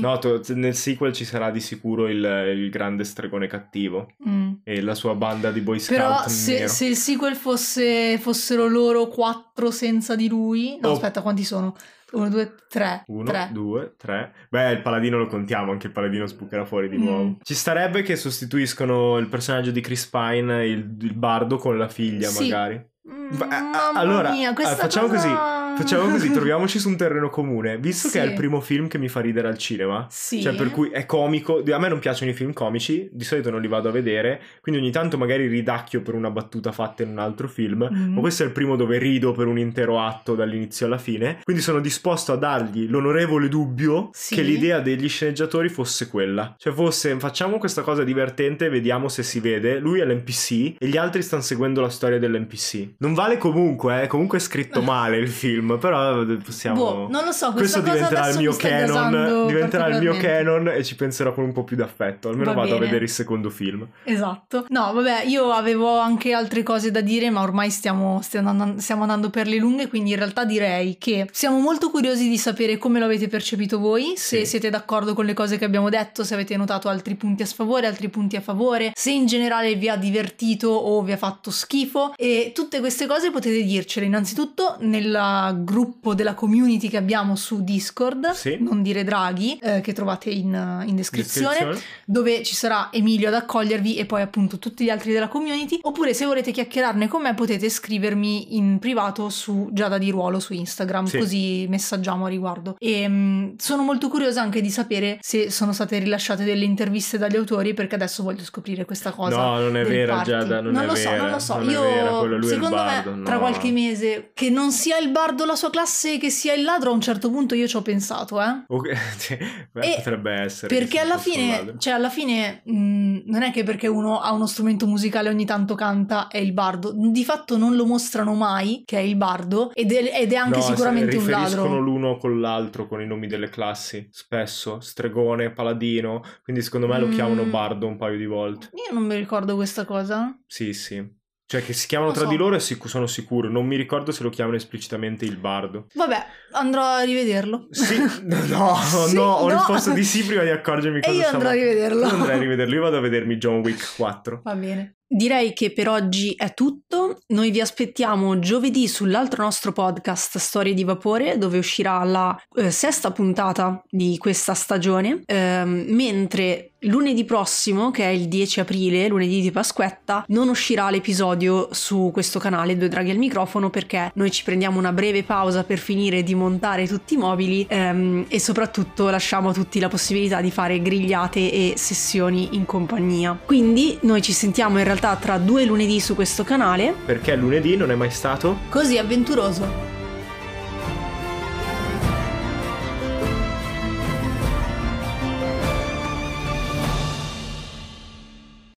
No, to- nel sequel ci sarà di sicuro il, il grande stregone cattivo mm. e la sua banda di boy scout. Però se, se, il sequel fosse, fossero loro quattro senza di lui... No, oh. aspetta, quanti sono? 1, 2, 3. 1, due, tre. Beh, il paladino lo contiamo, anche il paladino spucherà fuori di mm. nuovo. Mm. Ci starebbe che sostituiscono il personaggio di Chris Pine, il, il bardo, con la figlia, sì. magari. Mm, mamma allora, mia, facciamo cosa... così, facciamo così, troviamoci su un terreno comune. Visto sì. che è il primo film che mi fa ridere al cinema, sì. cioè per cui è comico, a me non piacciono i film comici, di solito non li vado a vedere, quindi ogni tanto magari ridacchio per una battuta fatta in un altro film, mm-hmm. ma questo è il primo dove rido per un intero atto dall'inizio alla fine, quindi sono disposto a dargli l'onorevole dubbio sì. che l'idea degli sceneggiatori fosse quella. Cioè fosse facciamo questa cosa divertente, vediamo se si vede, lui è l'NPC e gli altri stanno seguendo la storia dell'NPC. Non vale comunque, eh? comunque è scritto male il film, però possiamo... Boh, non lo so, questo diventerà il mio canon, diventerà il mio canon e ci penserò con un po' più d'affetto, almeno Va vado bene. a vedere il secondo film. Esatto. No, vabbè, io avevo anche altre cose da dire, ma ormai stiamo, stiamo, andando, stiamo andando per le lunghe, quindi in realtà direi che siamo molto curiosi di sapere come lo avete percepito voi, se sì. siete d'accordo con le cose che abbiamo detto, se avete notato altri punti a sfavore, altri punti a favore, se in generale vi ha divertito o vi ha fatto schifo e tutte queste queste cose potete dircele innanzitutto nel gruppo della community che abbiamo su Discord, sì. non dire draghi, eh, che trovate in, in descrizione, descrizione, dove ci sarà Emilio ad accogliervi e poi appunto tutti gli altri della community, oppure se volete chiacchierarne con me potete scrivermi in privato su Giada di Ruolo su Instagram, sì. così messaggiamo a riguardo. E ehm, mh, sono molto curiosa anche di sapere se sono state rilasciate delle interviste dagli autori perché adesso voglio scoprire questa cosa. No, non è vera party. Giada, non, non è lo so, non lo so. Non Io, secondo secondo bardo, me no. tra qualche mese che non sia il bardo la sua classe che sia il ladro a un certo punto io ci ho pensato eh okay. Beh, cioè, potrebbe essere perché alla fine, cioè, alla fine mh, mm, non è che perché uno ha uno strumento musicale ogni tanto canta è il bardo di fatto non lo mostrano mai che è il bardo ed è, ed è anche no, sicuramente un ladro riferiscono l'uno con l'altro con i nomi delle classi spesso stregone paladino quindi secondo me lo mm. chiamano bardo un paio di volte io non mi ricordo questa cosa sì sì cioè, che si chiamano non tra so. di loro e sic- sono sicuro. Non mi ricordo se lo chiamano esplicitamente il bardo. Vabbè, andrò a rivederlo. Sì, no, sì, no, ho risposto di sì prima di accorgermi cosa E io andrò a rivederlo. Tu andrai a rivederlo, io vado a vedermi John Wick 4. Va bene. Direi che per oggi è tutto, noi vi aspettiamo giovedì sull'altro nostro podcast Storie di Vapore dove uscirà la eh, sesta puntata di questa stagione, ehm, mentre lunedì prossimo, che è il 10 aprile, lunedì di Pasquetta, non uscirà l'episodio su questo canale Due Draghi al microfono perché noi ci prendiamo una breve pausa per finire di montare tutti i mobili ehm, e soprattutto lasciamo a tutti la possibilità di fare grigliate e sessioni in compagnia. Quindi noi ci sentiamo in realtà realtà tra due lunedì su questo canale. Perché lunedì non è mai stato? Così avventuroso.